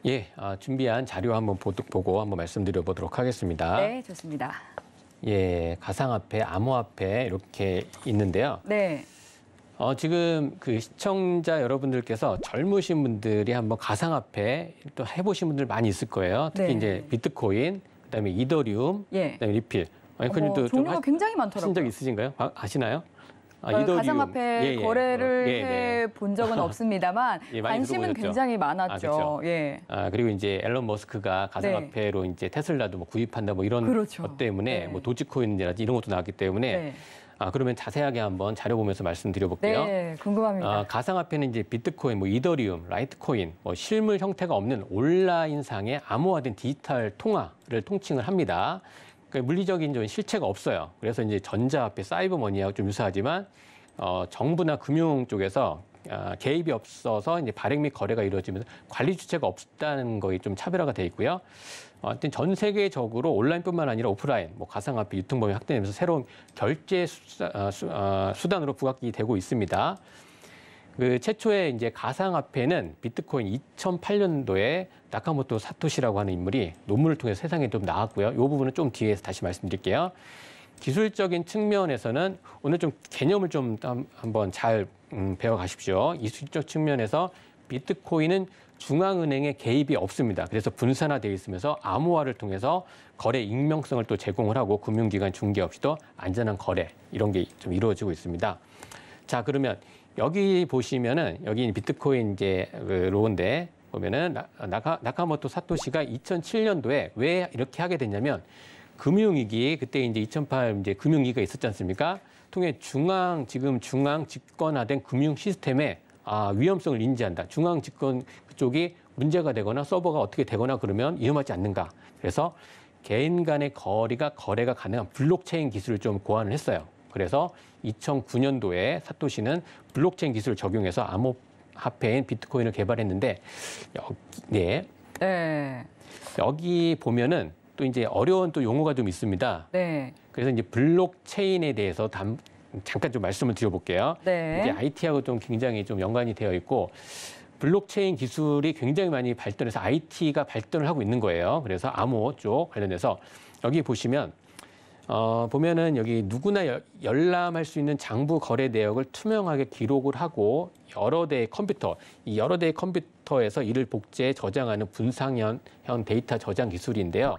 예, 아, 준비한 자료 한번 보, 보고 한번 말씀드려 보도록 하겠습니다. 네, 좋습니다. 예, 가상화폐, 암호화폐 이렇게 있는데요. 네. 어, 지금 그 시청자 여러분들께서 젊으신 분들이 한번 가상화폐 또 해보신 분들 많이 있을 거예요. 특히 네. 이제 비트코인, 그다음에 이더리움, 예. 그다음에 리필. 아니, 어, 종류가 하, 굉장히 많더라고요. 신적 있으신가요? 아, 아시나요? 아, 이더리움. 가상화폐 예, 예. 거래를 어, 예, 네. 해본 적은 없습니다만 예, 관심은 굉장히 아, 많았죠. 아, 예. 아, 그리고 이제 앨런 머스크가 네. 가상화폐로 네. 이제 테슬라도 뭐 구입한다 뭐 이런 그렇죠. 것 때문에 네. 뭐 도지코인이라든지 이런 것도 나왔기 때문에 네. 아, 그러면 자세하게 한번 자료 보면서 말씀드려볼게요. 네, 궁금합니다. 아, 가상화폐는 이제 비트코인, 뭐 이더리움, 라이트코인, 뭐 실물 형태가 없는 온라인상의 암호화된 디지털 통화를 통칭을 합니다. 그러니까 물리적인 좀 실체가 없어요. 그래서 이제 전자화폐, 사이버머니하고 좀 유사하지만 어, 정부나 금융 쪽에서 어, 개입이 없어서 이제 발행 및 거래가 이루어지면서 관리 주체가 없다는 거에 좀 차별화가 돼 있고요. 어, 하여튼 전 세계적으로 온라인뿐만 아니라 오프라인, 뭐 가상화폐 유통범위 확대되면서 새로운 결제 아, 수, 어, 수단으로 부각이 되고 있습니다. 그 최초의 이제 가상화폐는 비트코인 2008년도에 나카모토 사토시라고 하는 인물이 논문을 통해서 세상에 좀 나왔고요. 이 부분은 좀 뒤에서 다시 말씀드릴게요. 기술적인 측면에서는 오늘 좀 개념을 좀 한번 잘 음, 배워가십시오. 기술적 측면에서 비트코인은 중앙은행의 개입이 없습니다. 그래서 분산화되어 있으면서 암호화를 통해서 거래 익명성을 또 제공을 하고 금융기관 중개 없이도 안전한 거래 이런 게 좀 이루어지고 있습니다. 자 그러면 여기 보시면은 여기 비트코인 이제 그 로운데 보면은 나카, 나카모토 사토시가 2007년도에 왜 이렇게 하게 됐냐면 금융위기 그때 이제 2008 이제 금융위기가 있었지 않습니까? 통해 중앙 지금 중앙 집권화된 금융 시스템에 아, 위험성을 인지한다. 중앙 집권 그쪽이 문제가 되거나 서버가 어떻게 되거나 그러면 위험하지 않는가. 그래서 개인 간의 거리가 거래가 가능한 블록체인 기술을 좀 고안을 했어요. 그래서 2009년도에 사토시는 블록체인 기술을 적용해서 암호화폐인 비트코인을 개발했는데 여기, 예. 네. 여기 보면은 또 이제 어려운 또 용어가 좀 있습니다. 네. 그래서 이제 블록체인에 대해서 담, 잠깐 좀 말씀을 드려볼게요. 네. 이제 IT하고 좀 굉장히 좀 연관이 되어 있고 블록체인 기술이 굉장히 많이 발전해서 IT가 발전을 하고 있는 거예요. 그래서 암호 쪽 관련해서 여기 보시면 어, 보면은 여기 누구나 열, 람할수 있는 장부 거래 내역을 투명하게 기록을 하고 여러 대의 컴퓨터, 이 여러 대의 컴퓨터에서 이를 복제 저장하는 분상형 데이터 저장 기술인데요.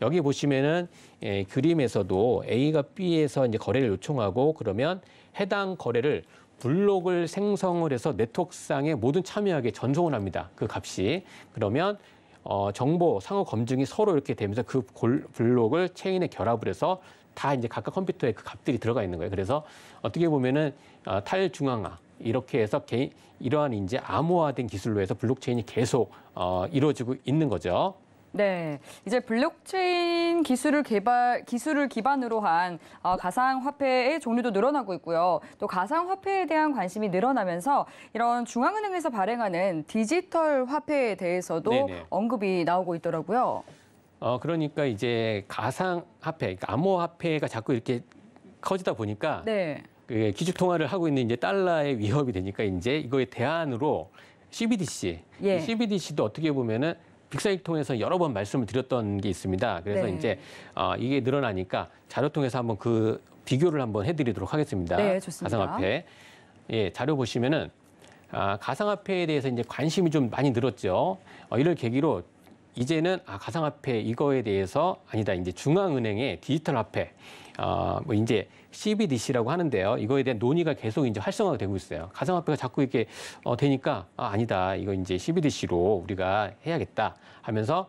여기 보시면은 예, 그림에서도 A가 B에서 이제 거래를 요청하고 그러면 해당 거래를 블록을 생성을 해서 네트워크상에 모든 참여하게 전송을 합니다. 그 값이 그러면 어, 정보, 상호 검증이 서로 이렇게 되면서 그 골, 블록을 체인에 결합을 해서 다 이제 각각 컴퓨터에 그 값들이 들어가 있는 거예요. 그래서 어떻게 보면은 어, 탈중앙화 이렇게 해서 개, 이러한 이제 암호화된 기술로 해서 블록체인이 계속 어, 이루어지고 있는 거죠. 네, 이제 블록체인 기술을 개발 기술을 기반으로 한 어, 가상 화폐의 종류도 늘어나고 있고요. 또 가상 화폐에 대한 관심이 늘어나면서 이런 중앙은행에서 발행하는 디지털 화폐에 대해서도 네네. 언급이 나오고 있더라고요. 어 그러니까 이제 가상 화폐, 그러니까 암호 화폐가 자꾸 이렇게 커지다 보니까 네. 그 기축 통화를 하고 있는 이제 달러의 위협이 되니까 이제 이거에 대안으로 CBDC, 예. CBDC도 어떻게 보면은 빅사이트 통해서 여러 번 말씀을 드렸던 게 있습니다. 그래서 네. 이제 어, 이게 늘어나니까 자료 통해서 한번 그 비교를 한번 해드리도록 하겠습니다. 네, 좋습니다. 가상화폐. 예, 자료 보시면은 아, 가상화폐에 대해서 이제 관심이 좀 많이 늘었죠. 어, 이를 계기로 이제는 아, 가상화폐 이거에 대해서 아니다. 이제 중앙은행의 디지털 화폐 어, 뭐 이제 CBDC라고 하는데요. 이거에 대한 논의가 계속 이제 활성화가 되고 있어요. 가상화폐가 자꾸 이렇게 어, 되니까 아, 아니다. 이거 이제 CBDC로 우리가 해야겠다 하면서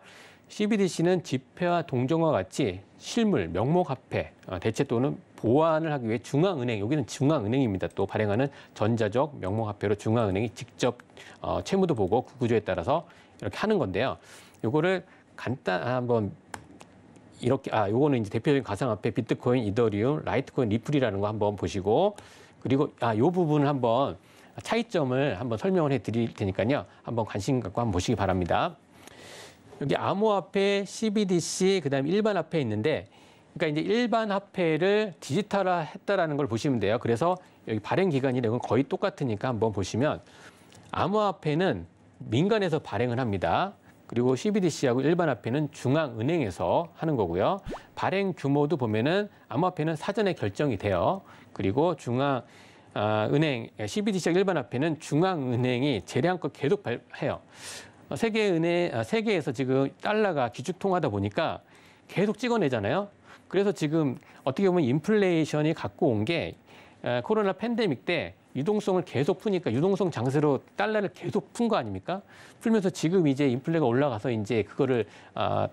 CBDC는 지폐와 동전과 같이 실물, 명목화폐 어, 대체 또는 보완을 하기 위해 중앙은행, 여기는 중앙은행입니다. 또 발행하는 전자적 명목화폐로 중앙은행이 직접 어, 채무도 보고 구조에 따라서 이렇게 하는 건데요. 요거를 간단 아, 한번 이렇게 아 요거는 이제 대표적인 가상화폐 비트코인, 이더리움, 라이트코인, 리플이라는 거 한번 보시고 그리고 아 요 부분 한번 차이점을 한번 설명을 해 드릴 테니까요. 한번 관심 갖고 한번 보시기 바랍니다. 여기 암호화폐, CBDC, 그다음에 일반 화폐 있는데 그러니까 이제 일반 화폐를 디지털화 했다라는 걸 보시면 돼요. 그래서 여기 발행 기간이랑 거의 똑같으니까 한번 보시면 암호화폐는 민간에서 발행을 합니다. 그리고 CBDC하고 일반 화폐는 중앙은행에서 하는 거고요. 발행 규모도 보면은 암호화폐는 사전에 결정이 돼요. 그리고 중앙 아, 은행 CBDC 예, 일반 화폐는 중앙은행이 재량껏 계속 발해요. 어, 세계 은행 아, 세계에서 지금 달러가 기축통화다 보니까 계속 찍어내잖아요. 그래서 지금 어떻게 보면 인플레이션이 갖고 온게 아, 코로나 팬데믹 때 유동성을 계속 푸니까 유동성 장세로 달러를 계속 푼 거 아닙니까? 풀면서 지금 이제 인플레가 올라가서 이제 그거를 아,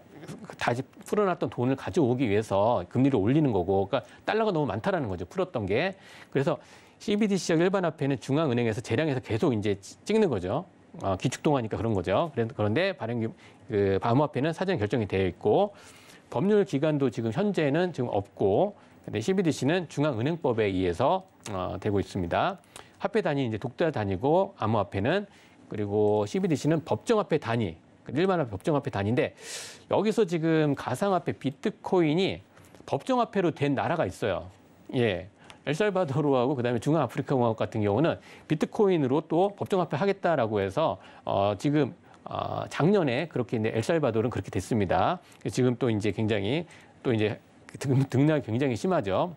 다시 풀어놨던 돈을 가져오기 위해서 금리를 올리는 거고, 그러니까 달러가 너무 많다라는 거죠. 풀었던 게. 그래서 CBDC 시장 일반화폐는 중앙은행에서 재량해서 계속 이제 찍는 거죠. 아, 어, 기축통화니까 그런 거죠. 그런데 발행 그 암호화폐는 사전 결정이 되어 있고 법률 기간도 지금 현재는 지금 없고 근데 CBDC는 중앙은행법에 의해서 어, 되고 있습니다. 화폐 단위 이제 독자 단위고 암호화폐는 그리고 CBDC는 법정화폐 단위 그 일반 화 법정화폐 단위인데 여기서 지금 가상화폐 비트코인이 법정화폐로 된 나라가 있어요. 예. 엘살바도르하고 그다음에 중앙아프리카공화국 같은 경우는 비트코인으로 또 법정화폐 하겠다라고 해서 어 지금 어 작년에 그렇게 이제 엘살바도르는 그렇게 됐습니다. 지금 또 이제 굉장히 또 이제 등락이 굉장히 심하죠.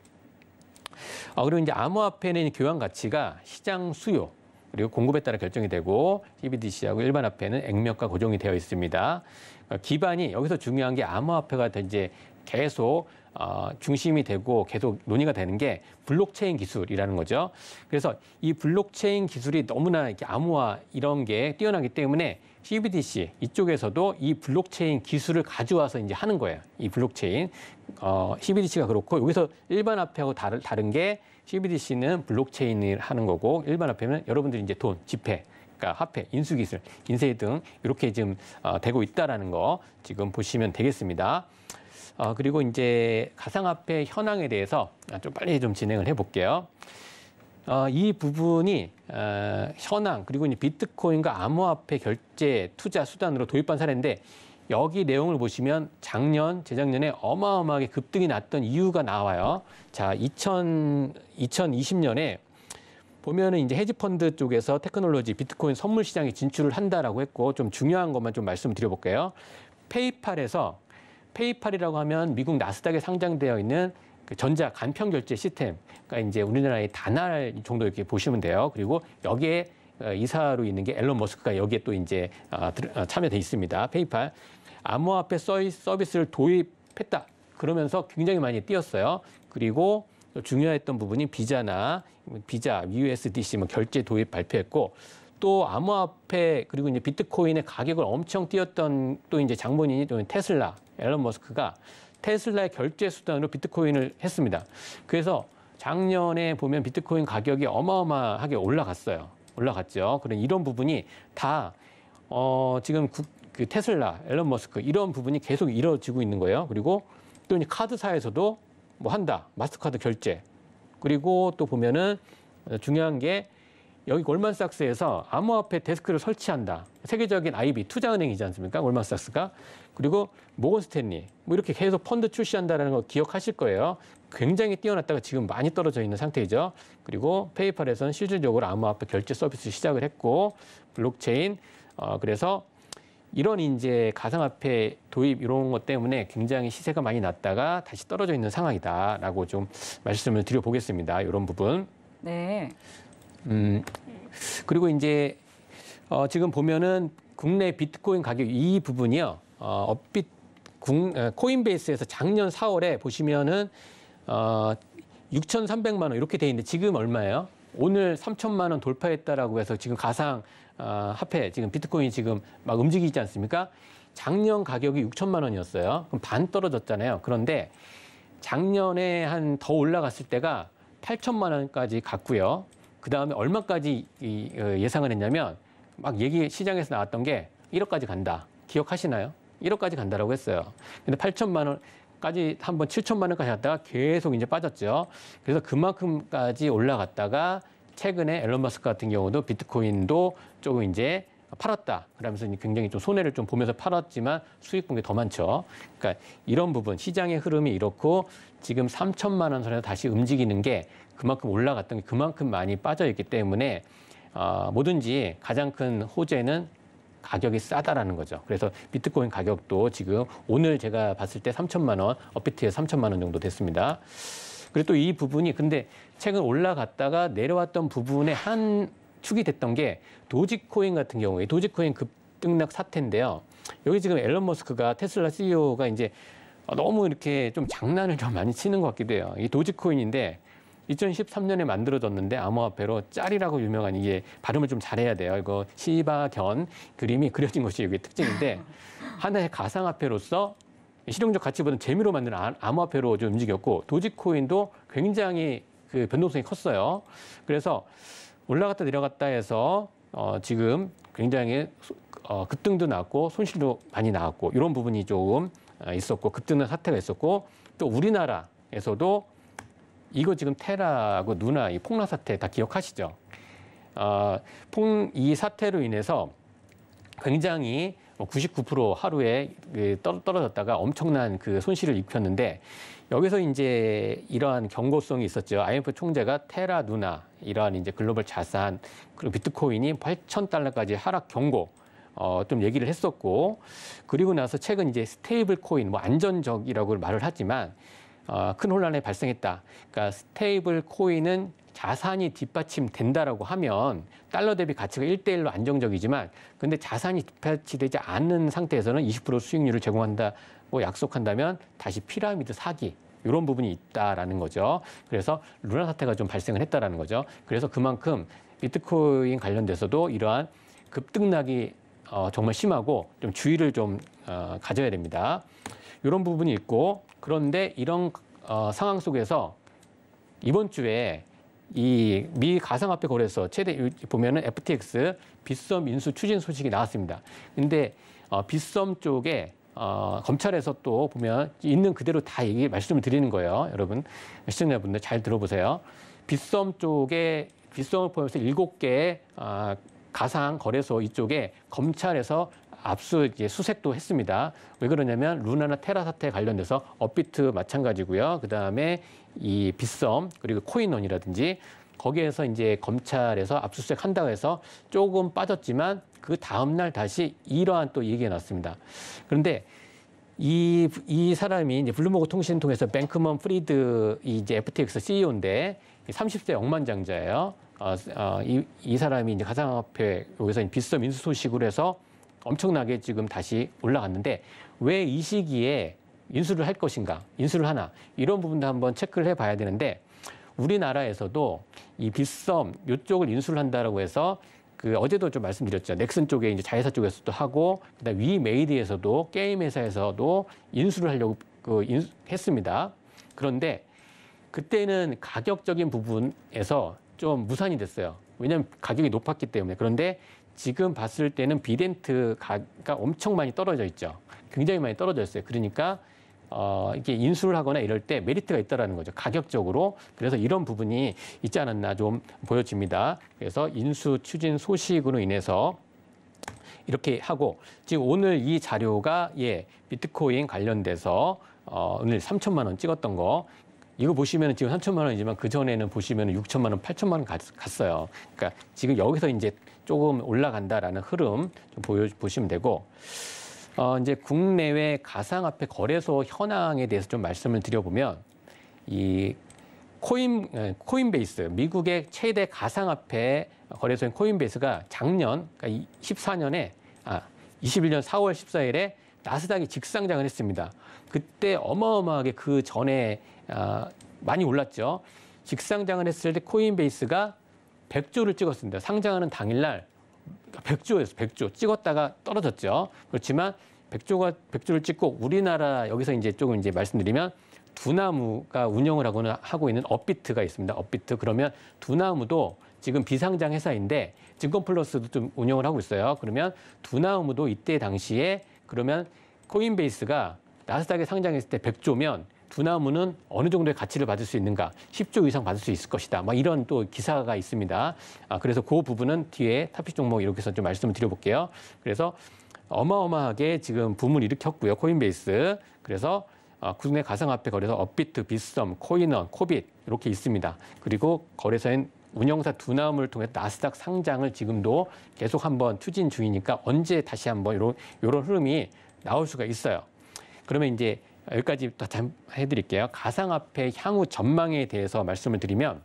어, 그리고 이제 암호화폐는 교환 가치가 시장 수요 그리고 공급에 따라 결정이 되고 CBDC하고 일반 화폐는 액면가 고정이 되어 있습니다. 어, 기반이 여기서 중요한 게 암호화폐가 이제 계속 어, 중심이 되고 계속 논의가 되는 게 블록체인 기술이라는 거죠. 그래서 이 블록체인 기술이 너무나 이렇게 암호화 이런 게 뛰어나기 때문에 CBDC 이쪽에서도 이 블록체인 기술을 가져와서 이제 하는 거예요. 이 블록체인 어, CBDC가 그렇고 여기서 일반 화폐하고 다른 다른 게 CBDC는 블록체인을 하는 거고 일반 화폐는 여러분들이 이제 돈, 지폐 그러니까 화폐, 인수기술, 인쇄 등 이렇게 지금 어, 되고 있다라는 거 지금 보시면 되겠습니다. 어, 그리고 이제 가상화폐 현황에 대해서 좀 빨리 좀 진행을 해볼게요. 어, 이 부분이 어, 현황 그리고 이제 비트코인과 암호화폐 결제 투자 수단으로 도입한 사례인데 여기 내용을 보시면 작년, 재작년에 어마어마하게 급등이 났던 이유가 나와요. 자, 2000, 2020년에 보면은 이제 헤지펀드 쪽에서 테크놀로지 비트코인 선물 시장에 진출을 한다라고 했고 좀 중요한 것만 좀 말씀드려 볼게요. 페이팔에서 페이팔이라고 하면 미국 나스닥에 상장되어 있는 그 전자 간편 결제 시스템, 그러니까 이제 우리나라의 단알 정도 이렇게 보시면 돼요. 그리고 여기에 어, 이사로 있는 게 앨런 머스크가 여기에 또 이제 어, 어, 참여돼 있습니다. 페이팔 암호화폐 서비스를 도입했다. 그러면서 굉장히 많이 뛰었어요. 그리고 중요했던 부분이 비자나 비자, USDC 뭐 결제 도입 발표했고 또 암호화폐 그리고 이제 비트코인의 가격을 엄청 뛰었던 또 이제 장본인이 또 테슬라 앨런 머스크가 테슬라의 결제 수단으로 비트코인을 했습니다. 그래서 작년에 보면 비트코인 가격이 어마어마하게 올라갔어요. 올라갔죠. 그런 이런 부분이 다 어, 지금 국, 그 테슬라, 앨런 머스크 이런 부분이 계속 이뤄지고 있는 거예요. 그리고 또 이제 카드사에서도 뭐 한다. 마스터카드 결제. 그리고 또 보면은 중요한 게 여기 골만삭스에서 암호화폐 데스크를 설치한다. 세계적인 IB 투자은행이지 않습니까? 골만삭스가 그리고 모건 스탠리 뭐 이렇게 계속 펀드 출시한다라는 거 기억하실 거예요. 굉장히 뛰어났다가 지금 많이 떨어져 있는 상태이죠. 그리고 페이팔에서는 실질적으로 암호화폐 결제 서비스 시작을 했고 블록체인 어 그래서 이런 이제 가상화폐 도입 이런 것 때문에 굉장히 시세가 많이 났다가 다시 떨어져 있는 상황이다라고 좀 말씀을 드려보겠습니다. 이런 부분. 네. 음, 그리고 이제 어, 지금 보면은 국내 비트코인 가격 이 부분이요. 어, 업빛 국, 코인베이스에서 작년 4월에 보시면은 어, 6,300만 원 이렇게 돼 있는데 지금 얼마예요? 오늘 3천만 원 돌파했다라고 해서 지금 가상 어, 화폐 지금 비트코인이 지금 막 움직이지 않습니까? 작년 가격이 6천만 원이었어요. 그럼 반 떨어졌잖아요. 그런데 작년에 한 더 올라갔을 때가 8천만 원까지 갔고요. 그 다음에 얼마까지 어, 예상을 했냐면 막 얘기 시장에서 나왔던 게 1억까지 간다. 기억하시나요? 1억까지 간다라고 했어요. 근데 8천만 원, 까지 한 번 7천만 원까지 갔다가 계속 이제 빠졌죠. 그래서 그만큼까지 올라갔다가 최근에 앨런 머스크 같은 경우도 비트코인도 조금 이제 팔았다. 그러면서 굉장히 좀 손해를 좀 보면서 팔았지만 수익 본게더 많죠. 그러니까 이런 부분 시장의 흐름이 이렇고 지금 3천만 원 선에서 다시 움직이는 게 그만큼 올라갔던 게 그만큼 많이 빠져 있기 때문에 어, 뭐든지 가장 큰 호재는 가격이 싸다라는 거죠. 그래서 비트코인 가격도 지금 오늘 제가 봤을 때 3천만 원, 업비트에 3천만 원 정도 됐습니다. 그리고 또 이 부분이 근데 최근 올라갔다가 내려왔던 부분에 한 축이 됐던 게 도지코인 같은 경우에 도지코인 급등락 사태인데요. 여기 지금 앨런 머스크가 테슬라 CEO가 이제 너무 이렇게 좀 장난을 좀 많이 치는 것 같기도 해요. 이 도지코인인데 2013년에 만들어졌는데 암호화폐로 짤이라고 유명한 이게 발음을 좀 잘해야 돼요. 이거 시바견 그림이 그려진 것이 이게 특징인데 하나의 가상화폐로서 실용적 가치보다는 재미로 만든 암호화폐로 좀 움직였고 도지코인도 굉장히 그 변동성이 컸어요. 그래서 올라갔다 내려갔다 해서 어, 지금 굉장히 어, 급등도 나왔고 손실도 많이 나왔고 이런 부분이 조금 어, 있었고 급등한 사태가 있었고 또 우리나라에서도 이거 지금 테라하고 누나 이 폭락 사태 다 기억하시죠? 어, 아, 폭이 사태로 인해서 굉장히 99% 뭐 하루에 그 떨어졌다가 엄청난 그 손실을 입혔는데 여기서 이제 이러한 경고성이 있었죠. IMF 총재가 테라 누나 이러한 이제 글로벌 자산 그리고 비트코인이 8천 달러까지 하락 경고 어, 좀 얘기를 했었고 그리고 나서 최근 이제 스테이블 코인 뭐 안전적이라고 말을 하지만 어, 큰 혼란이 발생했다. 그러니까 스테이블 코인은 자산이 뒷받침된다라고 하면 달러 대비 가치가 일대일로 안정적이지만 근데 자산이 뒷받침되지 않는 상태에서는 20% 수익률을 제공한다고 약속한다면 다시 피라미드 사기 이런 부분이 있다라는 거죠. 그래서 루나 사태가 좀 발생을 했다라는 거죠. 그래서 그만큼 비트코인 관련돼서도 이러한 급등락이 어, 정말 심하고 좀 주의를 좀 어, 가져야 됩니다. 이런 부분이 있고 그런데 이런 어, 상황 속에서 이번 주에 이 미 가상화폐 거래소 최대 보면은 FTX 빗썸 인수 추진 소식이 나왔습니다. 근데 어, 빗썸 쪽에 어, 검찰에서 또 보면 있는 그대로 다 얘기 말씀을 드리는 거예요. 여러분 시청자분들 잘 들어보세요. 빗썸 쪽에 빗썸을 포함해서 일곱 개의 어, 아, 가상 거래소 이쪽에 검찰에서 압수 이제 수색도 했습니다. 왜 그러냐면 루나나 테라 사태 관련돼서 업비트 마찬가지고요. 그 다음에 이 빗썸 그리고 코인원이라든지 거기에서 이제 검찰에서 압수수색 한다고 해서 조금 빠졌지만 그 다음날 다시 이러한 또 얘기가 났습니다. 그런데 이, 이 사람이 이제 블루모그 통신 통해서 뱅크먼 프리드 이제 FTX CEO인데 30세 억만장자예요. 어, 어, 이, 이 사람이 이제 가상화폐 여기서 빗썸 인수소식으로 해서 엄청나게 지금 다시 올라갔는데 왜 이 시기에 인수를 할 것인가, 인수를 하나 이런 부분도 한번 체크를 해봐야 되는데 우리나라에서도 이 빗썸 이쪽을 인수를 한다라고 해서 그 어제도 좀 말씀드렸죠. 넥슨 쪽에 이제 자회사 쪽에서도 하고 그다음 위메이드에서도 게임 회사에서도 인수를 하려고 그 인수, 했습니다. 그런데 그때는 가격적인 부분에서 좀 무산이 됐어요. 왜냐하면 가격이 높았기 때문에. 그런데 지금 봤을 때는 비덴트가 엄청 많이 떨어져 있죠. 굉장히 많이 떨어졌어요. 그러니까 어, 이게 인수를 하거나 이럴 때 메리트가 있다라는 거죠. 가격적으로. 그래서 이런 부분이 있지 않았나 좀 보여집니다. 그래서 인수 추진 소식으로 인해서 이렇게 하고 지금 오늘 이 자료가 예, 비트코인 관련돼서 어, 오늘 3천만 원 찍었던 거 이거 보시면 지금 3천만 원이지만 그 전에는 보시면 6천만 원, 8천만 원 갔어요. 그러니까 지금 여기서 이제 조금 올라간다라는 흐름 좀 보여 보시면 되고 어 이제 국내외 가상화폐 거래소 현황에 대해서 좀 말씀을 드려보면 이 코인 예, 코인베이스 미국의 최대 가상화폐 거래소인 코인베이스가 작년 그러니까 14년에 아 21년 4월 14일에 나스닥이 직상장을 했습니다. 그때 어마어마하게 그 전에 아, 많이 올랐죠. 직상장을 했을 때 코인베이스가 100조를 찍었습니다. 상장하는 당일날 100조였어요. 그러니까 100조 찍었다가 떨어졌죠. 그렇지만 100조가 100조를 찍고 우리나라 여기서 이제 조금 이제 말씀드리면 두나무가 운영을 하고는 하고 있는 업비트가 있습니다. 업비트 그러면 두나무도 지금 비상장 회사인데 증권플러스도 좀 운영을 하고 있어요. 그러면 두나무도 이때 당시에 그러면 코인베이스가 나스닥에 상장했을 때 100조면 두나무는 어느 정도의 가치를 받을 수 있는가, 10조 이상 받을 수 있을 것이다. 막 이런 또 기사가 있습니다. 아, 그래서 그 부분은 뒤에 탑픽 종목 이렇게 해서 좀 말씀을 드려볼게요. 그래서 어마어마하게 지금 붐을 일으켰고요. 코인베이스. 그래서 어, 아, 국내 가상화폐 거래소 업비트, 비썸, 코인원, 코빗 이렇게 있습니다. 그리고 거래소엔 운영사 두나움을 통해 나스닥 상장을 지금도 계속 한번 추진 중이니까 언제 다시 한번 이런 요런 흐름이 나올 수가 있어요. 그러면 이제 여기까지 다 해드릴게요. 가상화폐 향후 전망에 대해서 말씀을 드리면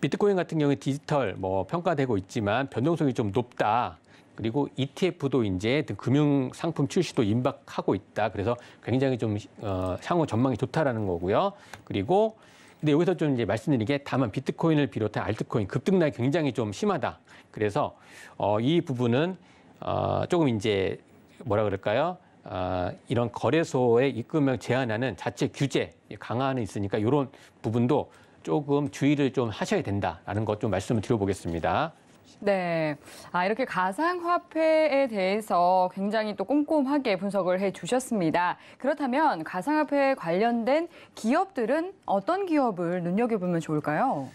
비트코인 같은 경우에 디지털 뭐 평가되고 있지만 변동성이 좀 높다. 그리고 ETF도 이제 금융 상품 출시도 임박하고 있다. 그래서 굉장히 좀 어, 향후 전망이 좋다라는 거고요. 그리고 근데 여기서 좀 이제 말씀드린 게 다만 비트코인을 비롯한 알트코인 급등락이 굉장히 좀 심하다. 그래서 어, 이 부분은 어, 조금 이제 뭐라 그럴까요? 아, 이런 거래소의 입금을 제한하는 자체 규제 강화는 있으니까 이런 부분도 조금 주의를 좀 하셔야 된다라는 것 좀 말씀을 드려보겠습니다. 네. 아, 이렇게 가상화폐에 대해서 굉장히 또 꼼꼼하게 분석을 해 주셨습니다. 그렇다면 가상화폐에 관련된 기업들은 어떤 기업을 눈여겨보면 좋을까요?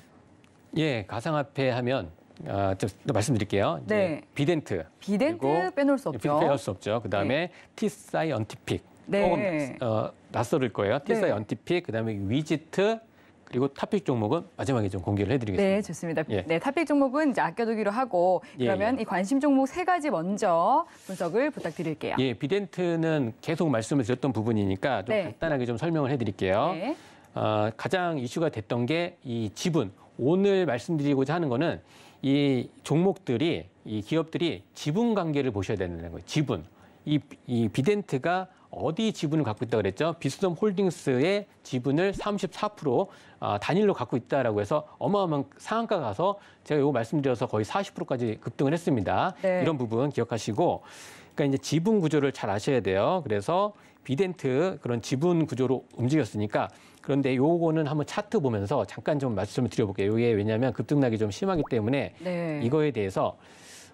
예, 가상화폐 하면 아, 좀 말씀드릴게요. 네. 비덴트. 비덴트 빼놓을 수 없죠. 빼놓을 수 없죠. 그다음에 네. 티사이언티픽. 네. 조금 어, 낯설을 거예요. 네. 티사이언티픽, 그다음에 위지트, 그리고 탑픽 종목은 마지막에 좀 공개를 해드리겠습니다. 네, 좋습니다. 예. 네, 탑픽 종목은 이제 아껴두기로 하고 예, 그러면 예, 예. 이 관심 종목 세 가지 먼저 분석을 부탁드릴게요. 예, 비덴트는 계속 말씀을 드렸던 부분이니까 좀 네. 간단하게 좀 설명을 해드릴게요. 네. 어, 가장 이슈가 됐던 게 이 지분. 오늘 말씀드리고자 하는 거는 이 종목들이 이 기업들이 지분 관계를 보셔야 되는 거예요. 지분. 이, 이 비덴트가 어디 지분을 갖고 있다 고 그랬죠? 비스덤 홀딩스의 지분을 34% 아, 단일로 갖고 있다라고 해서 어마어마한 상한가 가서 제가 요거 말씀드려서 거의 40%까지 급등을 했습니다. 네. 이런 부분 기억하시고 그러니까 이제 지분 구조를 잘 아셔야 돼요. 그래서 비덴트 그런 지분 구조로 움직였으니까 그런데 요거는 한번 차트 보면서 잠깐 좀 말씀을 드려볼게요. 이게 왜냐하면 급등락이 좀 심하기 때문에 네. 이거에 대해서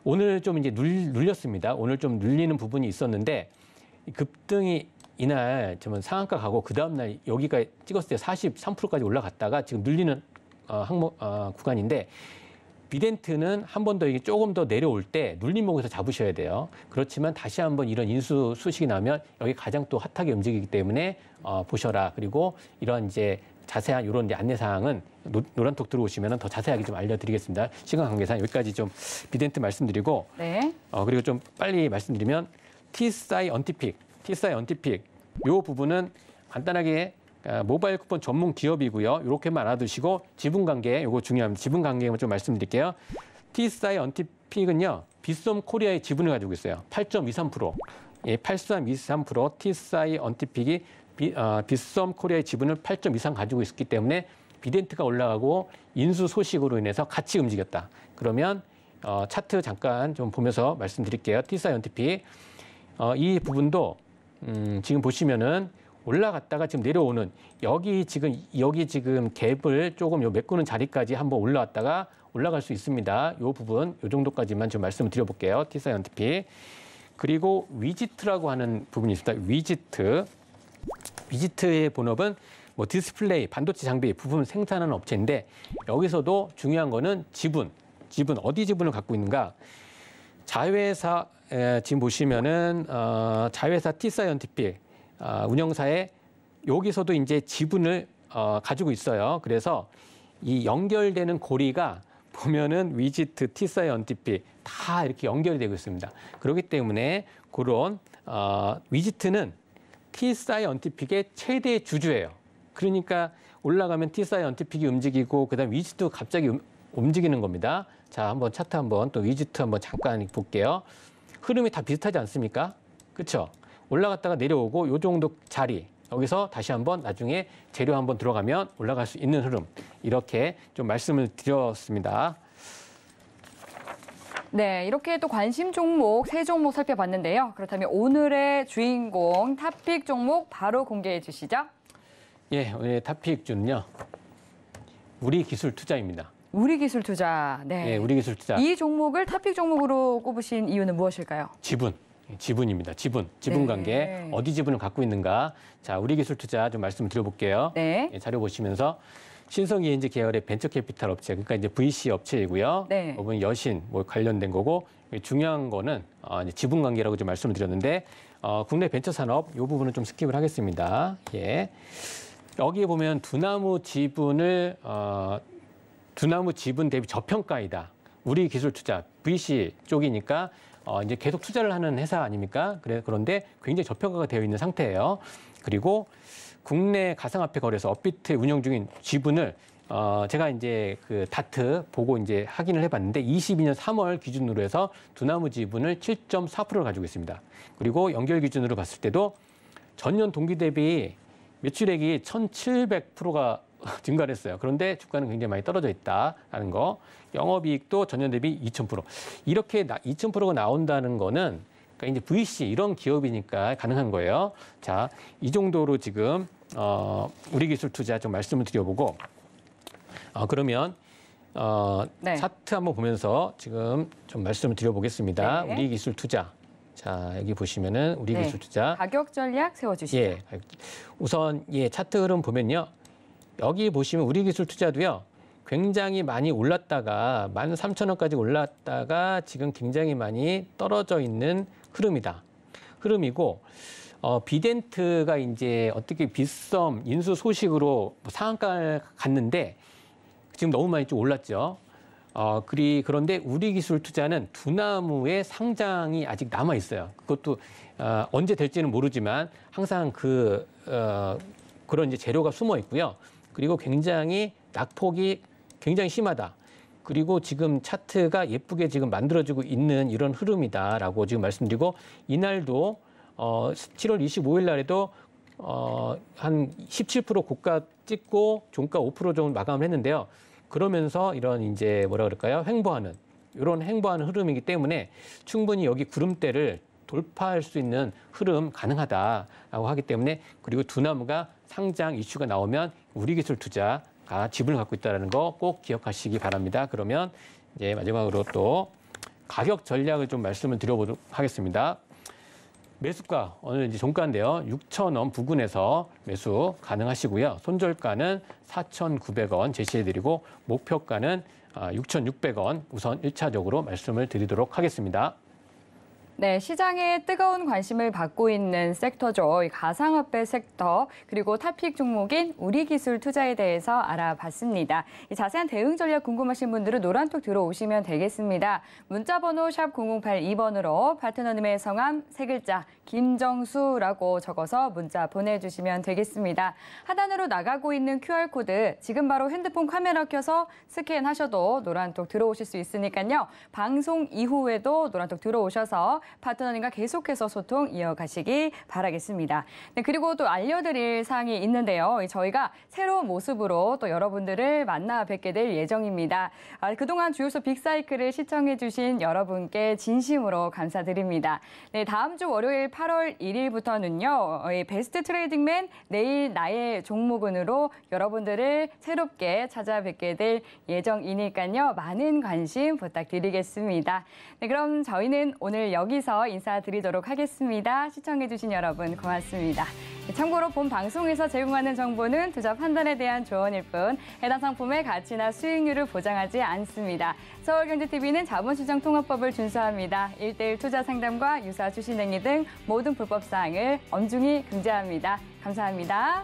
오늘 좀 이제 눌, 렸습니다 오늘 좀 눌리는 부분이 있었는데 급등이 이날 저는 상한가 가고 그 다음날 여기가 찍었을 때 43%까지 올라갔다가 지금 눌리는 어, 항목 어, 구간인데 비덴트는 한 번 더 이게 조금 더 내려올 때 눌림목에서 잡으셔야 돼요. 그렇지만 다시 한번 이런 인수 수식이 나면 여기 가장 또 핫하게 움직이기 때문에 어, 보셔라. 그리고 이런 이제 자세한 이런 안내 사항은 노란톡 들어오시면 더 자세하게 좀 알려드리겠습니다. 시간 관계상 여기까지 좀 비덴트 말씀드리고 네. 어, 그리고 좀 빨리 말씀드리면 T사이 언티픽, T사이 언티픽 요 부분은 간단하게 어, 모바일 쿠폰 전문 기업이고요. 이렇게만 알아두시고 지분 관계 이거 중요합니다. 지분 관계만 좀 말씀드릴게요. 티스타의 언티픽은요. 비썸 코리아의 지분을 가지고 있어요. 8.23%. 예, 8.23% 티스타의 언티픽이 비, 어, 비썸 코리아의 지분을 8 2 3 가지고 있었기 때문에 비덴트가 올라가고 인수 소식으로 인해서 같이 움직였다. 그러면 어, 차트 잠깐 좀 보면서 말씀드릴게요. 티사이언티픽 어, 이 부분도 음, 지금 보시면은 올라갔다가 지금 내려오는 여기 지금 여기 지금 갭을 조금 요 메꾸는 자리까지 한번 올라왔다가 올라갈 수 있습니다. 요 부분 요 정도까지만 좀 말씀을 드려볼게요. 티사이언티피 그리고 위지트라고 하는 부분이 있습니다. 위지트 위지트의 본업은 뭐 디스플레이, 반도체 장비 부분 생산하는 업체인데 여기서도 중요한 거는 지분, 지분 어디 지분을 갖고 있는가? 자회사 에, 지금 보시면은 어, 자회사 티사이언티피 어, 운영사에 여기서도 이제 지분을 어, 가지고 있어요. 그래서 이 연결되는 고리가 보면은 위지트, 티사이 언티피 다 이렇게 연결이 되고 있습니다. 그렇기 때문에 그런 어, 위지트는 티사이 언티픽의 최대 주주예요. 그러니까 올라가면 티사이 언티픽이 움직이고 그다음 위지트 갑자기 음, 움직이는 겁니다. 자, 한번 차트 한번 또 위지트 한번 잠깐 볼게요. 흐름이 다 비슷하지 않습니까? 그렇죠? 올라갔다가 내려오고 요 정도 자리 여기서 다시 한번 나중에 재료 한번 들어가면 올라갈 수 있는 흐름 이렇게 좀 말씀을 드렸습니다. 네, 이렇게 또 관심 종목 세 종목 살펴봤는데요. 그렇다면 오늘의 주인공 탑픽 종목 바로 공개해 주시죠. 예, 오늘 의 탑픽 주는요. 우리 기술 투자입니다. 우리 기술 투자. 네. 예, 우리 기술 투자. 이 종목을 탑픽 종목으로 꼽으신 이유는 무엇일까요? 지분. 예, 지분입니다. 지분, 지분 네. 관계 어디 지분을 갖고 있는가? 자, 우리 기술 투자 좀 말씀 드려볼게요. 네. 예, 자료 보시면서 신성이 이제 계열의 벤처 캐피탈 업체, 그러니까 이제 VC 업체이고요. 네. 이번 여신 뭐 관련된 거고 중요한 거는 어, 이제 지분 관계라고 좀 말씀을 드렸는데 어, 국내 벤처 산업 이 부분은 좀 스킵을 하겠습니다. 예. 여기에 보면 두나무 지분을 어, 두나무 지분 대비 저평가이다. 우리 기술 투자 VC 쪽이니까 어, 이제 계속 투자를 하는 회사 아닙니까? 그래, 그런데 굉장히 저평가가 되어 있는 상태예요. 그리고 국내 가상화폐 거래소 업비트 운영 중인 지분을 어, 제가 이제 그 다트 보고 이제 확인을 해봤는데 22년 3월 기준으로 해서 두나무 지분을 7.4%를 가지고 있습니다. 그리고 연결 기준으로 봤을 때도 전년 동기 대비 매출액이 1,700%가 증가했어요. 그런데 주가는 굉장히 많이 떨어져 있다라는 거. 영업이익도 전년 대비 2,000%. 이렇게 나, 2,000%가 나온다는 거는 그러니까 이제 VC 이런 기업이니까 가능한 거예요. 자, 이 정도로 지금 어, 우리 기술 투자 좀 말씀을 드려보고 어, 그러면 어, 네. 차트 한번 보면서 지금 좀 말씀을 드려보겠습니다. 네. 우리 기술 투자. 자, 여기 보시면은 우리 네. 기술 투자. 가격 전략 세워주시죠. 예. 우선 예, 차트 흐름 보면요. 여기 보시면 우리 기술 투자도요. 굉장히 많이 올랐다가 만 삼천 원까지 올랐다가 지금 굉장히 많이 떨어져 있는 흐름이다. 흐름이고 어, 비덴트가 이제 어떻게 빗썸 인수 소식으로 뭐 상한가를 갔는데 지금 너무 많이 좀 올랐죠. 어, 그리 그런데 우리 기술 투자는 두나무의 상장이 아직 남아 있어요. 그것도 어, 언제 될지는 모르지만 항상 그 어, 그런 이제 재료가 숨어 있고요. 그리고 굉장히 낙폭이 굉장히 심하다. 그리고 지금 차트가 예쁘게 지금 만들어지고 있는 이런 흐름이다라고 지금 말씀드리고 이날도 어 7월 25일 날에도 어한 17% 고가 찍고 종가 5% 정도 마감을 했는데요. 그러면서 이런 이제 뭐라 그럴까요? 횡보하는 이런 횡보하는 흐름이기 때문에 충분히 여기 구름대를 돌파할 수 있는 흐름 가능하다라고 하기 때문에 그리고 두나무가 상장 이슈가 나오면 우리기술 투자가 지분을 갖고 있다는 거 꼭 기억하시기 바랍니다. 그러면 이제 마지막으로 또 가격 전략을 좀 말씀을 드려보도록 하겠습니다. 매수가 오늘 이제 종가인데요. 6,000원 부근에서 매수 가능하시고요. 손절가는 4,900원 제시해드리고 목표가는 6,600원 아, 우선 1차적으로 말씀을 드리도록 하겠습니다. 네, 시장의 뜨거운 관심을 받고 있는 섹터죠. 가상화폐 섹터 그리고 탑픽 종목인 우리기술 투자에 대해서 알아봤습니다. 자세한 대응 전략 궁금하신 분들은 노란톡 들어오시면 되겠습니다. 문자번호 샵 0082번으로 파트너님의 성함 세 글자 김정수라고 적어서 문자 보내주시면 되겠습니다. 하단으로 나가고 있는 QR코드 지금 바로 핸드폰 카메라 켜서 스캔하셔도 노란톡 들어오실 수 있으니까요. 방송 이후에도 노란톡 들어오셔서 파트너님과 계속해서 소통 이어가시기 바라겠습니다. 네, 그리고 또 알려드릴 사항이 있는데요. 저희가 새로운 모습으로 또 여러분들을 만나 뵙게 될 예정입니다. 아, 그동안 주유소 빅사이클을 시청해주신 여러분께 진심으로 감사드립니다. 네, 다음 주 월요일 8월 1일부터는요. 베스트 트레이딩맨 내일 나의 종목은으로 여러분들을 새롭게 찾아뵙게 될 예정이니까요. 많은 관심 부탁드리겠습니다. 네, 그럼 저희는 오늘 여기서 인사드리도록 하겠습니다. 시청해주신 여러분 고맙습니다. 네, 참고로 본 방송에서 제공하는 정보는 투자 판단에 대한 조언일 뿐 해당 상품의 가치나 수익률을 보장하지 않습니다. 서울경제TV는 자본시장 통합법을 준수합니다. 일대일 투자 상담과 유사 주신행위 등 모든 불법 사항을 엄중히 금지합니다. 감사합니다.